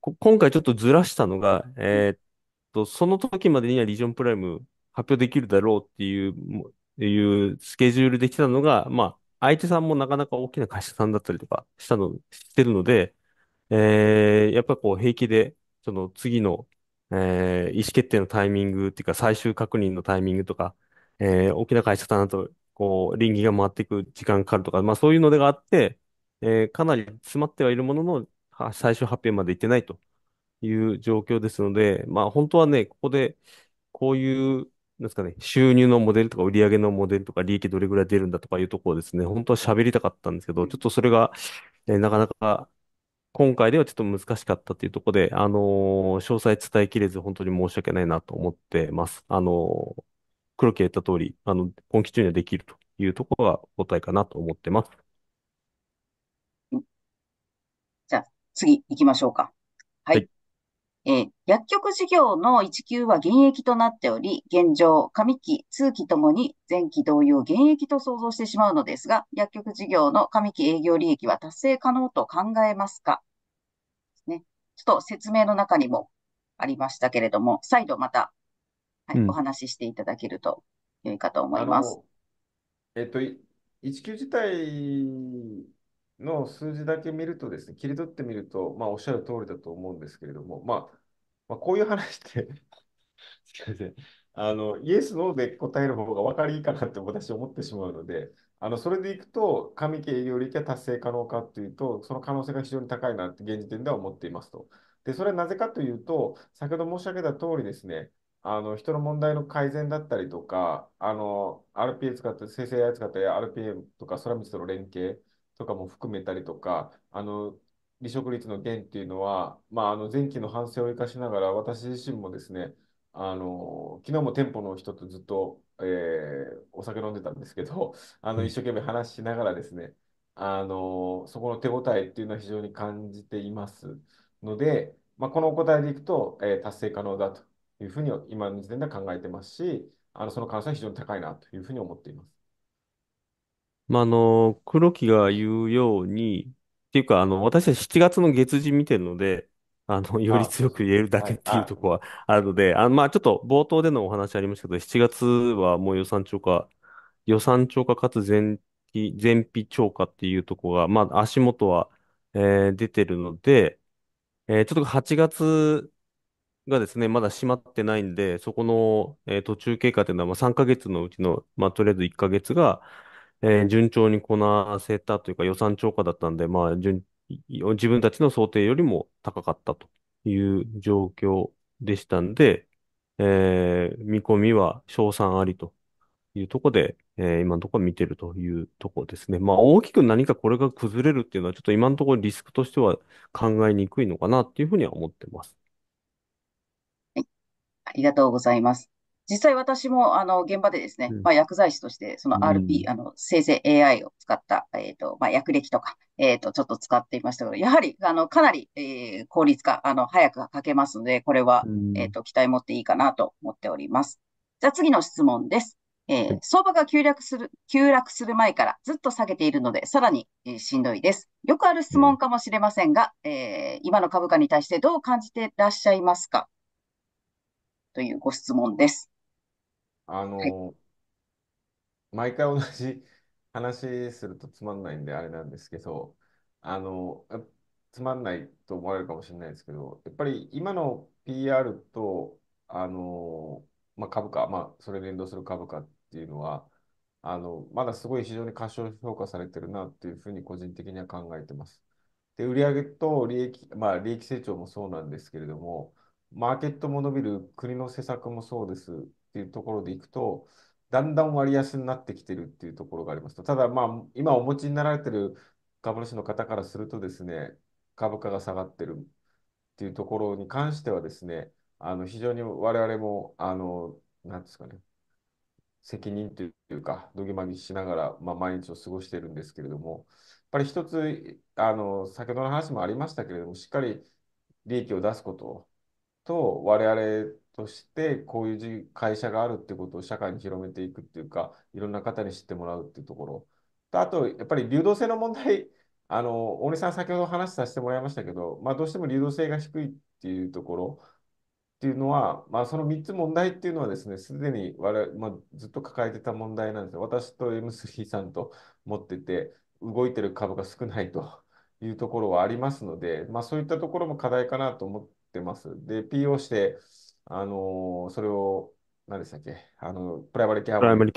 A: こ今回ちょっとずらしたのが、えーっと、その時までにはリージョンプライム発表できるだろうっていう、いうスケジュールできたのが、まあ、相手さんもなかなか大きな会社さんだったりとかしたの、してるので、えー、やっぱこう平気で、その次の、えー、意思決定のタイミングっていうか最終確認のタイミングとか、えー、大きな会社さんだと、こう、臨議が回っていく時間かかるとか、まあそういうのでがあって、えー、かなり詰まってはいるものの、は最終発表まで行ってないという状況ですので、まあ本当はね、ここで、こういうなんですかね、収入のモデルとか売上のモデルとか利益どれぐらい出るんだとかいうところですね、本当は喋りたかったんですけど、ちょっとそれが、えー、なかなか今回ではちょっと難しかったというところで、あのー、詳細伝えきれず本当に申し訳ないなと思ってます。あのー、黒木言った通り、あの、今期中にはできるというところが答えかなと思ってます。
B: じゃあ、次行きましょうか。はい。はいえ薬局事業の1級は現役となっており、現状、上期、通期ともに前期同様現役と想像してしまうのですが、薬局事業の上期営業利益は達成可能と考えますかね。ちょっと説明の中にもありましたけれども、再度また、はい、うん、お話ししていただけると良いかと思います。
C: えっと、1級自体の数字だけ見るとですね、切り取ってみると、まあ、おっしゃる通りだと思うんですけれども、まあ、まあ、こういう話って すみません。あの、イエス、ノーで答える方が分かりいいかなって私思ってしまうので、あの、それでいくと、神経り域は達成可能かっていうと、その可能性が非常に高いなって現時点では思っていますと。で、それはなぜかというと、先ほど申し上げた通りですね、あの、人の問題の改善だったりとか、あの、RPA 使って、生成 AI 使って RPA とか空道との連携とかも含めたりとか、あの、離職率の減っていうのは、まあ、あの前期の反省を生かしながら、私自身もですね、あの昨日も店舗の人とずっと、えー、お酒飲んでたんですけど、あの一生懸命話しながらですね、あのそこの手応えっていうのは非常に感じていますので、まあ、このお答えでいくと、えー、達成可能だというふうに今の時点では考えてますし、あのその可能性は非常に高いなというふうに思っています。
A: まあ、あの黒木が言うように、ていうか、あの、私は7月の月次見てるので、あの、より強く言えるだけっていうところはあるので、あの、まあ、ちょっと冒頭でのお話ありましたけど、7月はもう予算超過、予算超過かつ前期、前期超過っていうところが、まあ、足元は、えー出てるので、えーちょっと8月がですね、まだ閉まってないんで、そこの、えー途中経過というのは、まあ、3ヶ月のうちの、まあ、とりあえず1ヶ月が、えー順調にこなせたというか予算超過だったんで、まあ、順、自分たちの想定よりも高かったという状況でしたんで、えー見込みは賞賛ありというところで、えー今のところ見てるというところですね。まあ、大きく何かこれが崩れるっていうのは、ちょっと今のところリスクとしては考えにくいのかなっていうふうには思ってます。
B: ありがとうございます。実際私もあの現場でですね、うん、まあ、薬剤師としてその RP、うん、あの生成 AI を使った、えーとまあ、薬歴とか、えー、とちょっと使っていましたけど、やはりあのかなり、えー、効率化、あの早く書けますので、これは、うん、えーと、と期待持っていいかなと思っております。じゃあ次の質問です。えー、相場が急落する、急落する前からずっと下げているので、さらに、えー、しんどいです。よくある質問かもしれませんが、うん、えー、今の株価に対してどう感じていらっしゃいますかというご質問です。
C: あの、毎回同じ 話するとつまんないんであれなんですけど、あの、つまんないと思われるかもしれないですけど、やっぱり今の PR と、あの、まあ、株価、まあ、それに連動する株価っていうのは、あの、まだすごい非常に過小評価されてるなっていうふうに個人的には考えてます。で、売上と利益、まあ、利益成長もそうなんですけれども、マーケットも伸びる国の施策もそうですっていうところでいくと、だんだん割安になってきてるっていうところがありますと、ただ、まあ、今お持ちになられてる株主の方からするとですね、株価が下がってるっていうところに関してはですね、あの非常に我々も、あの、なんですかね、責任というか、どぎまぎしながら、まあ、毎日を過ごしているんですけれども、やっぱり一つ、あの、先ほどの話もありましたけれども、しっかり利益を出すことと我々としてこういう会社があるってことを社会に広めていくっていうかいろんな方に知ってもらうっていうところあとやっぱり流動性の問題 あの大西さん先ほど話させてもらいましたけど、まあ、どうしても流動性が低いっていうところっていうのは、まあ、その3つ問題っていうのはですねすでに我々、まあ、ずっと抱えてた問題なんですよ私と M3 さんと持ってて動いてる株が少ないと。いうところはありますので、まあ、そういったところも課題かなと思ってます。で、PO して、あのー、それを、何でしたっけ、あの、プライマリティハームに、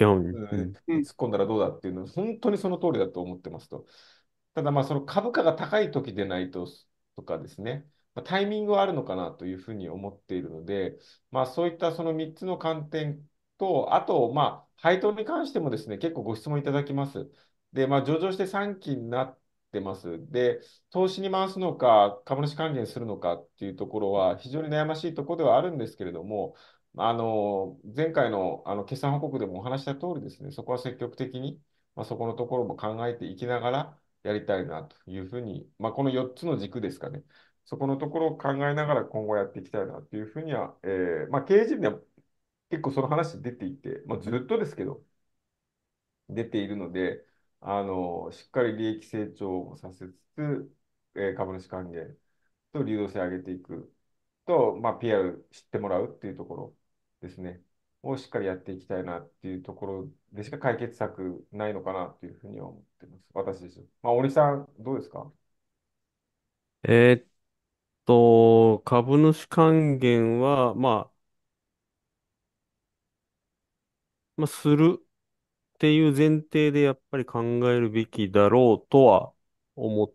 C: 突っ込んだらどうだっていうの、本当にその通りだと思ってますと。ただ、まあ、その株価が高い時でないと、とかですね、まあ、タイミングはあるのかなというふうに思っているので、まあ、そういったその3つの観点と、あと、まあ、配当に関してもですね、結構ご質問いただきます。で、まあ、上場して3期になってます。で、投資に回すのか、株主還元するのかっていうところは、非常に悩ましいところではあるんですけれども、あの前回のあの決算報告でもお話した通りですね、そこは積極的に、まあ、そこのところも考えていきながらやりたいなというふうに、まあ、この4つの軸ですかね、そこのところを考えながら今後やっていきたいなというふうには、えーまあ、経営陣には結構その話出ていて、まあ、ずっとですけど、出ているので、あの、しっかり利益成長をさせつつ、えー、株主還元と流動性を上げていくと、まあ、PR 知ってもらうっていうところですね、をしっかりやっていきたいなっていうところでしか解決策ないのかなというふうには思ってます。私です。まあ、森さん、どうですか
A: えーっと、株主還元は、まあ、まあ、するっていう前提でやっぱり考えるべきだろうとは思っ、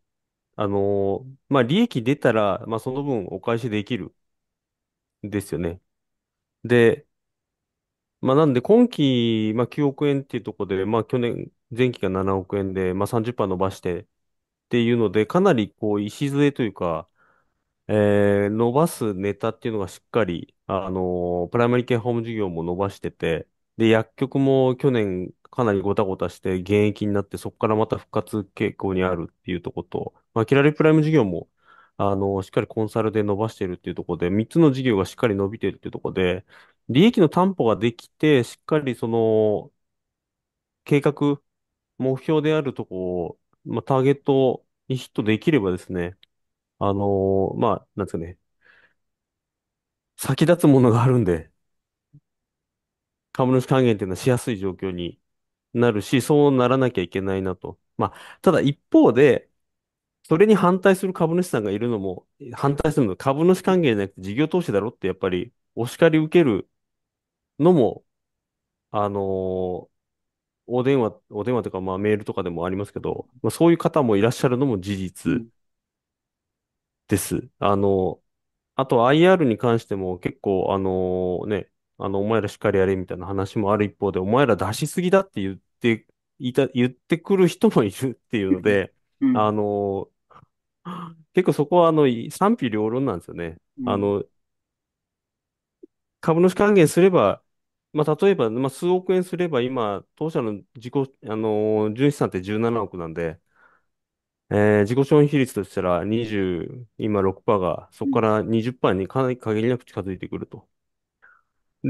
A: あのまあ、利益出たら、まあ、その分お返しできるんですよね。で、まあ、なんで今期、まあ、9億円っていうところで、まあ、去年、前期が7億円で、まあ、30%伸ばしてっていうので、かなりこう、礎というか、えー、伸ばすネタっていうのがしっかり、あのープライマリーケアホーム事業も伸ばしてて、で、薬局も去年かなりごたごたして現役になって、そこからまた復活傾向にあるっていうところと、まあ、キラリプライム事業も、あの、しっかりコンサルで伸ばしているっていうところで、3つの事業がしっかり伸びているっていうところで、利益の担保ができて、しっかりその、計画、目標であるとこを、まあ、ターゲットにヒットできればですね、あのまあ、なんですかね、先立つものがあるんで、株主還元っていうのはしやすい状況になるし、そうならなきゃいけないなと。まあ、ただ一方で、それに反対する株主さんがいるのも、反対するの株主還元じゃなくて事業投資だろってやっぱりお叱り受けるのも、あのー、お電話、お電話とかまあメールとかでもありますけど、まあ、そういう方もいらっしゃるのも事実です。あの、あと IR に関しても結構あのね、あの、お前らしっかりやれみたいな話もある一方で、お前ら出しすぎだっていうっていた、言ってくる人もいるっていうので、あの、結構そこはあの賛否両論なんですよね。あの、株主還元すれば、まあ、例えば、まあ、数億円すれば今、当社の自己、あの、純資産って17億なんで、えー、自己資本比率としたら20、今6%が、そこから20%にかなり限りなく近づいてくると。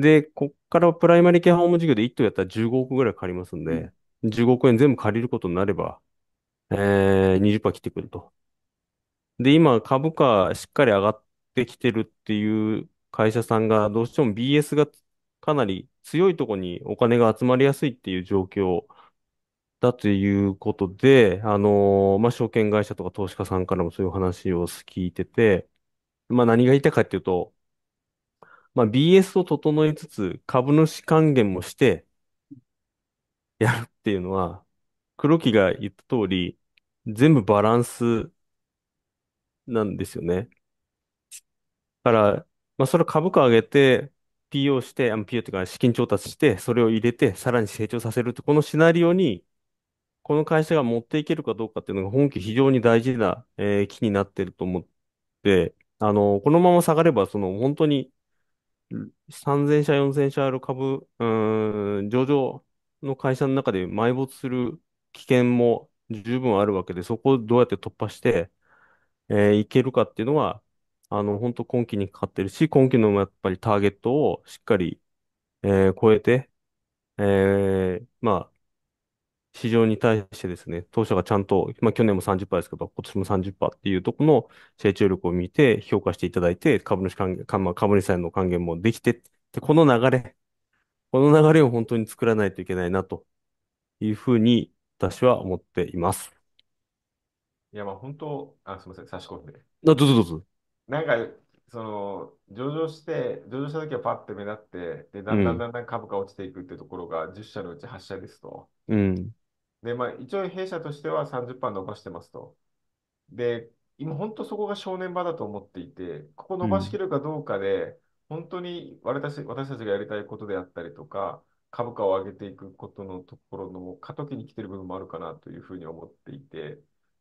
A: で、こっからプライマリーケアホーム事業で1棟やったら15億ぐらい借りますんで、15億円全部借りることになれば、えー、20%切ってくると。で、今株価しっかり上がってきてるっていう会社さんがどうしても BS がかなり強いとこにお金が集まりやすいっていう状況だということで、あのー、まあ、証券会社とか投資家さんからもそういう話を聞いてて、まあ、何が言いたいかっていうと、まあ、BS を整えつつ、株主還元もして、やるっていうのは、黒木が言った通り、全部バランスなんですよね。だから、まあ、それは株価上げて、PO して、あ PO というか資金調達して、それを入れて、さらに成長させるって、このシナリオに、この会社が持っていけるかどうかっていうのが本期非常に大事な、えー、期になってると思って、あの、このまま下がれば、その本当に3000社、4000社ある株、うーん、上場の会社の中で埋没する危険も十分あるわけで、そこをどうやって突破して、えーいけるかっていうのは、あの、本当今期にかかってるし、今期のやっぱりターゲットをしっかり、えー超えて、えーまあ、市場に対してですね、当社がちゃんと、まあ、去年も30%ですけど、今年も30%っていうところの成長力を見て評価していただいて、株主還元、まあ、株主さんの還元もできて、で、この流れ、この流れを本当に作らないといけないなというふうに私は思っています。
C: いや、まあ本当、あ、すみません、差し込んで。あ、
A: どうぞどうぞ。
C: なんか、その、上場して、上場した時はパッて目立って、で、だんだんだんだん株価落ちていくっていうところが、10社のうち8社ですと。うん。で、まあ、一応弊社としては30%伸ばしてますと。で、今本当そこが正念場だと思っていて、ここ伸ばしきるかどうかで、本当に私私たちがやりたいことであったりとか、株価を上げていくことのところの過渡期に来てる部分もあるかなというふうに思っていて、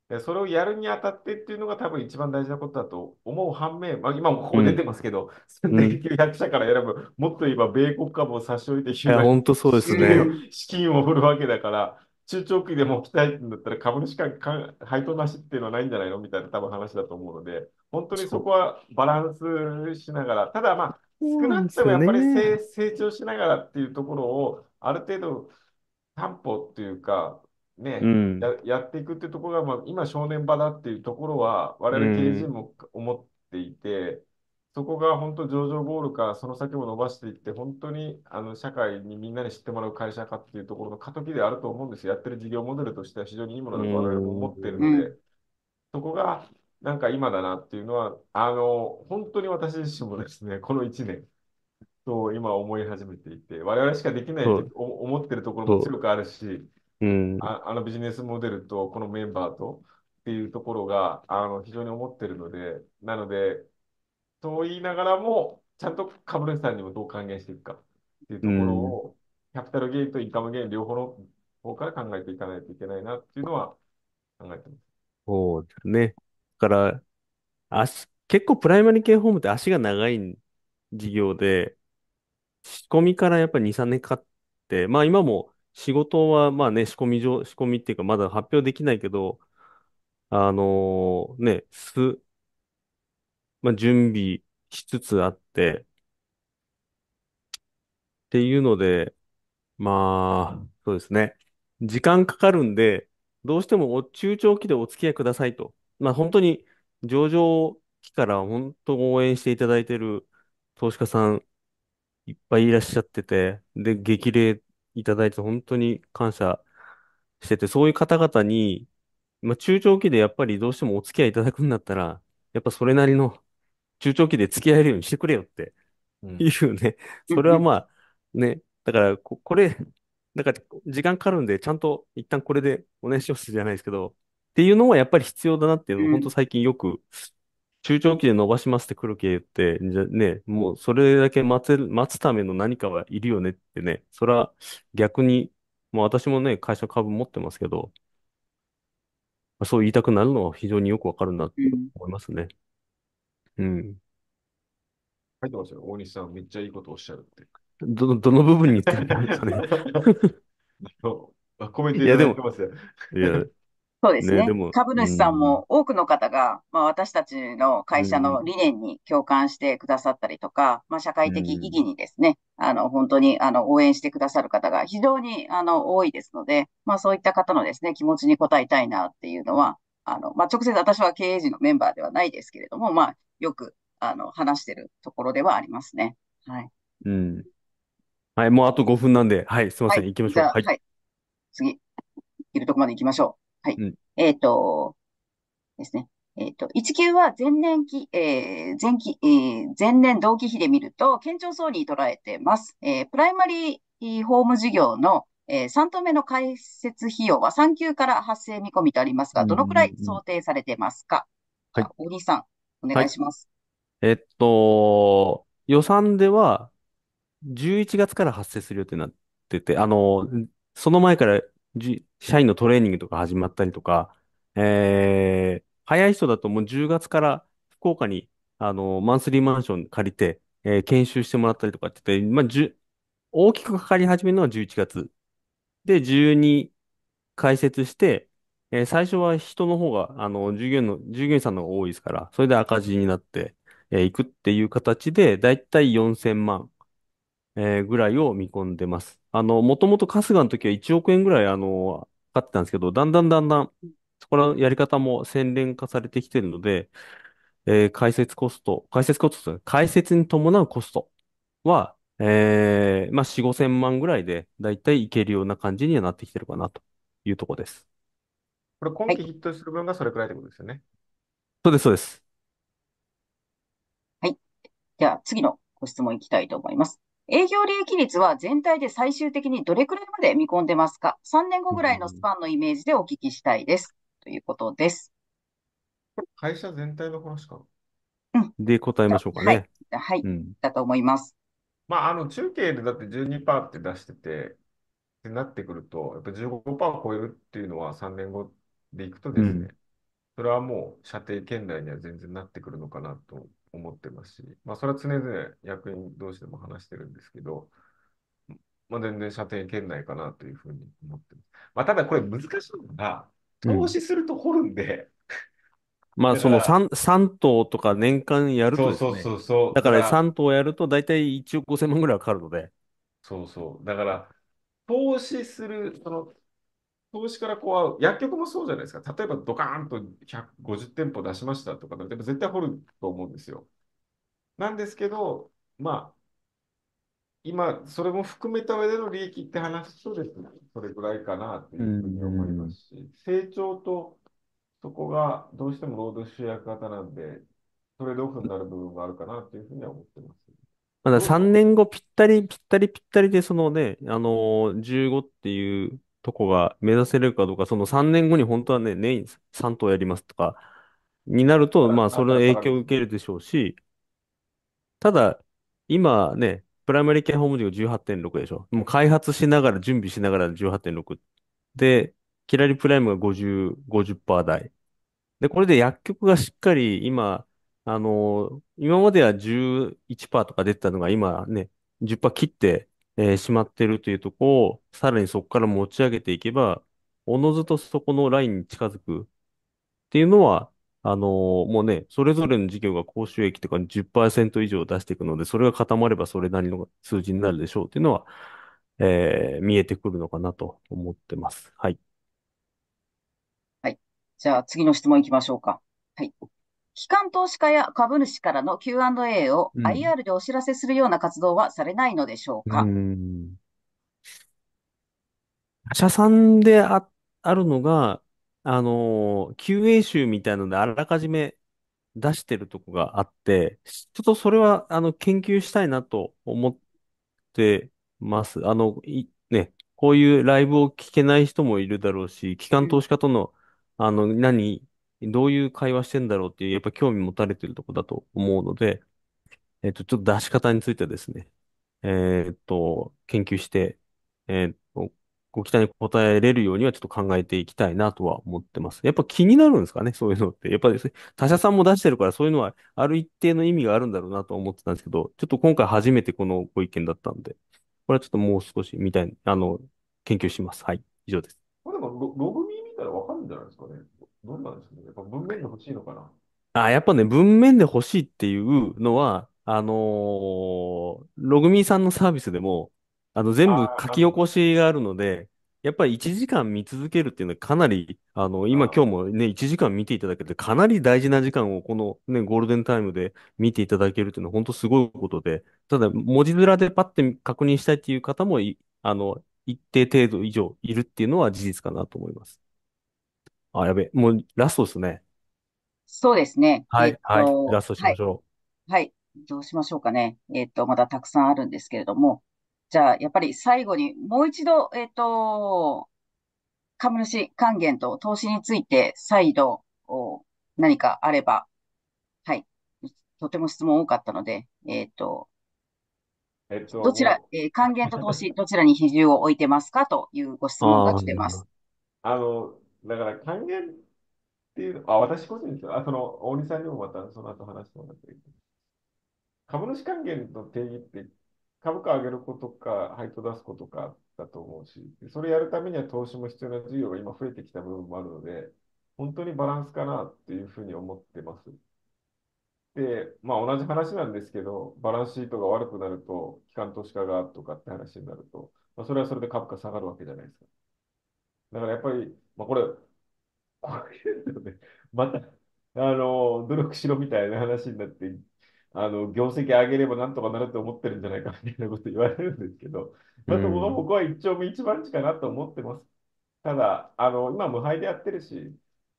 C: でそれをやるにあたってっていうのが多分一番大事なことだと思う反面、まあ、今もここ出てますけど、うん、1900社から選ぶ、もっと言えば米国株を差し置いて、本当そうですね資金を振るわけだから、中長期でも期待んだったら株主還配当なしっていうのはないんじゃないのみたいな多分話だと思うので、本当にそこはバランスしながら、ただまあ、
A: 少なくともやっぱり、
C: 成長しながらっていうところを、ある程度担保っていうか、ね、やっていくっていうところが、まあ、今正念場だっていうところは、我々経営陣も思っていて、そこが本当上場ゴールかその先も伸ばしていって、本当にあの社会にみんなに知ってもらう会社かっていうところの過渡期であると思うんですよ。やってる事業モデルとしては非常にいいものだと我々も思ってるので、そこがなんか今だなっていうのは、あの、本当に私自身もですね、この1年、と今思い始めていて、我々しかできないと思ってるところも強くあるし、
A: うんあ、
C: あのビジネスモデルとこのメンバーとっていうところがあの非常に思ってるので、なので、そう言いながらも、ちゃんと株主さんにもどう還元していくかっていうところを、キャピタルゲインとインカムゲイン両方の方から考えていかないといけないなっていうのは考えてます。
A: そうですね。だから、足、結構プライマリ系ホームって足が長い事業で、仕込みからやっぱり2、3年かかって、まあ今も仕事はまあね、仕込み上、仕込みっていうかまだ発表できないけど、あのー、ね、す、まあ、準備しつつあって、っていうので、まあ、そうですね。時間かかるんで、どうしてもお中長期でお付き合いくださいと。まあ本当に上場期から本当応援していただいてる投資家さんいっぱいいらっしゃってて、で、激励いただいて本当に感謝してて、そういう方々に、まあ中長期でやっぱりどうしてもお付き合いいただくんだったら、やっぱそれなりの中長期で付き合えるようにしてくれよっていうね、うん、それはまあ、ね、だからこ、これ、だから時間かかるんで、ちゃんと一旦これでお願いしますじゃないですけど、っていうのはやっぱり必要だなっていうの、うん、本当最近よく、中長期で伸ばしますって黒木言って、じゃね、もうそれだけ待つ、待つための何かはいるよねってね、それは逆に、もう私もね、会社株持ってますけど、そう言いたくなるのは非常によくわかるなって思いますね。うんうん。
C: 書いてますよ。大西さん、めっちゃいいことおっしゃるって。
A: どの、どの部分に使ったんですかね。
C: そうあコメントいいたでだいてますよ。
A: いや、
B: そうですね、ね。でも、株主さんも多くの方が、まあ、私たちの会社の理念に共感してくださったりとか、まあ、社会的意義にですね、あの、本当に、あの、応援してくださる方が非常に、あの、多いですので、まあ、そういった方のですね、気持ちに応えたいなっていうのは、あの、まあ、直接私は経営陣のメンバーではないですけれども、まあ、よく、あの、話してるところではありますね。はい。うん。はい、
A: もうあと5分なんで、はい、すみません、はい、行きましょう。はい、はい。
B: 次、いるとこまで行きましょう。はい。うん、えっ、ー、と、ですね。えっ、ー、と、1級は前年期、えー、前期、えー、前年同期比で見ると、堅調そうに捉えてます。えー、プライマリーホーム事業の、えー、3棟目の開設費用は3級から発生見込みとありますが、どのくらい想定されてますか、うんうんうん、はい。大西さん、お願いします。
A: えっと、予算では、11月から発生する予定になってて、あの、その前から社員のトレーニングとか始まったりとか、えー、早い人だともう10月から福岡に、あの、マンスリーマンション借りて、えー、研修してもらったりとかって言って、まあ、1大きくかかり始めるのは11月。で、12解説して、えー最初は人の方が、あの、従業員の、従業員さんの方が多いですから、それで赤字になって、えーいくっていう形で、だいたい4000万、えーぐらいを見込んでます。あの、もともと春日の時は1億円ぐらい、あの、かかってたんですけど、だんだんだんだん、そこのやり方も洗練化されてきてるので、えー開コスト、解説コスト、解説に伴うコストは、えーまあ、4、5千万ぐらいで、だいたいいけるような感じにはなってきてるかなというところです。
B: これ今期ヒ
C: ットする分がそれくらいってことですよね。
A: そうです、そうです。
B: はい。じゃあ、次のご質問いきたいと思います。営業利益率は全体で最終的にどれくらいまで見込んでますか ?3 年後ぐらいのスパンのイメージでお聞きしたいです。ということです。
C: 会社全体の話か。
B: うん。
A: で、答えましょうかはい。ね。はい。うん。
B: だと思います。まあ、あの、中継でだって12%
C: って出してて、ってなってくると、やっぱ15%を超えるっていうのは3年後でいくとですね、うん、それはもう射程圏内には全然なってくるのかなと思ってますし、まあ、それは常々役員同士でも話してるんですけど、まあ、全然射程圏内かなというふうに思ってます。まあ、ただこれ難しいのが、投資すると掘るんで、
A: うん、まあその 3, 3頭とか年間やると、ね、そうそうそうだから3頭やると大体1億5000万ぐらいはかかるので。そうそう。だから、
C: 投資する、その投資からこう、薬局もそうじゃないですか。例えばドカーンと150店舗出しましたとか、絶対掘ると思うんですよ。なんですけど、まあ、今、それも含めた上での利益って話とですね、それぐらいかなっていうふうに思いますし、成長とそこがどうしても労働集約型なんで、それでオフになる部分があるかなというふうには思ってます。
A: まだ3年後ぴったりぴったりぴったりで、そのね、あのー、15っていうとこが目指せれるかどうか、その3年後に本当はね、年3頭やりますとか、になると、まあ、それの影響を受けるでしょうし、ただ、今ね、プライマリーケアホーム事業18.6でしょ。もう開発しながら、準備しながら18.6。で、キラリプライムが50、50%台。で、これで薬局がしっかり今、あのー、今までは11%とか出てたのが今ね、10%切って、えーしまってるというとこを、さらにそこから持ち上げていけば、おのずとそこのラインに近づくっていうのは、あのーもうね、それぞれの事業が高収益とか10%以上出していくので、それが固まればそれなりの数字になるでしょうっていうのは、えー見えてくるのかなと思ってます。はい。
B: じゃあ次の質問行きましょうか。はい。機関投資家や株主からの Q&A を IR でお知らせするような活動はされないのでしょうか、うん、
A: 他社さんであ、あるのが、あの、QA 集みたいなのであらかじめ出してるとこがあって、ちょっとそれは、あの、研究したいなと思ってます。あの、い、ね、こういうライブを聞けない人もいるだろうし、機関投資家との、あの、何、どういう会話してんだろうっていう、やっぱ興味持たれてるとこだと思うので、えっと、ちょっと出し方についてですね、えっと、研究して、えっと、ご期待に応えれるようにはちょっと考えていきたいなとは思ってます。やっぱ気になるんですかね、そういうのって。やっぱり、ね、他社さんも出してるから、そういうのはある一定の意味があるんだろうなと思ってたんですけど、ちょっと今回初めてこのご意見だったんで、これはちょっともう少しみたいあの、研究します。はい、以上です。
C: まあでもロ、ログ見らわかるんじゃないですかね。どうなんですかね。やっぱ文面で欲しいのかな。
A: あ、やっぱね、文面で欲しいっていうのは、あのーログミーさんのサービスでも、あの、全部書き起こしがあるので、やっぱり1時間見続けるっていうのはかなり、あの、今今日もね、1時間見ていただけて、かなり大事な時間をこのね、ゴールデンタイムで見ていただけるっていうのは本当すごいことで、ただ文字面でパッて確認したいっていう方もあの、一定程度以上いるっていうのは事実かなと思います。あ、やべえ。もうラストですね。
B: そうですね。はえっい、はい。と、ラストしはましょう。はい。どうしましょうかね。えっと、まだたくさんあるんですけれども。じゃあ、やっぱり最後にもう一度、えっと、株主還元と投資について再度、お何かあれば、はい。とても質問多かったので、えっと、えっどちら、と、えー還元と投資、どちらに比重を置いてますかというご質問があ来てます。
C: あの、だから還元っていうの、あ、私個人ですよ。あ、その、大西さんにもまたその後話してもらったけど、株主還元の定義って、株価上げることか、配当出すことかだと思うし、それやるためには投資も必要な事業が今増えてきた部分もあるので、本当にバランスかなっていうふうに思ってます。で、まあ同じ話なんですけど、バランスシートが悪くなると、機関投資家がとかって話になると、まあ、それはそれで株価下がるわけじゃないですか。だからやっぱり、まあ、これ、こういうのまた、あの、努力しろみたいな話になって、あの、業績上げればなんとかなると思ってるんじゃないかみたいなこと言われるんですけど、まあ、僕は僕は一丁目一番地かなと思ってます。ただ、あの、今無敗でやってるし、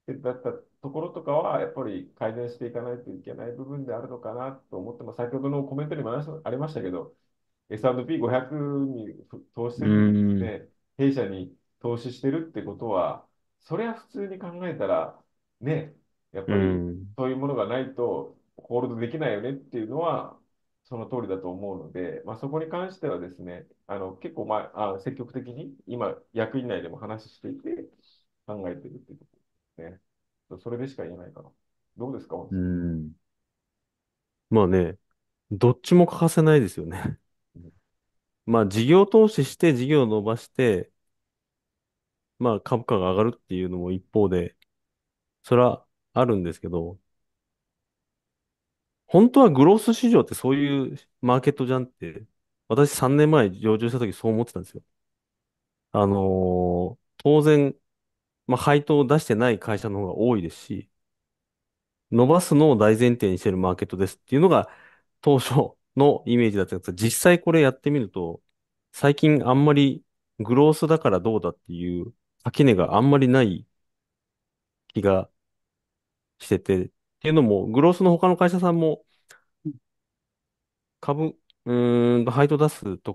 C: だったところとかは、やっぱり改善していかないといけない部分であるのかなと思ってます。先ほどのコメントにもありましたけど、S&P500 に投資するんですね、弊社に投資してるってことは、それは普通に考えたら、ね、やっぱりそういうものがないとホールドできないよねっていうのは、その通りだと思うので、まあ、そこに関してはですね、あの結構、まあ、あ積極的に今、役員内でも話していて、考えてるっていうことですね。それでしか言えないかな。どうですか
A: うん。まあね、どっちも欠かせないですよね。まあ事業投資して事業を伸ばして、まあ株価が上がるっていうのも一方で、それはあるんですけど、本当はグロース市場ってそういうマーケットじゃんって、私3年前上場した時そう思ってたんですよ。あのー、当然、まあ、配当を出してない会社の方が多いですし、伸ばすのを大前提にしてるマーケットですっていうのが当初のイメージだったんですが、実際これやってみると、最近あんまりグロースだからどうだっていう垣根があんまりない気がしてて、っていうのも、グロースの他の会社さんも株、うーんと、配当出すとこ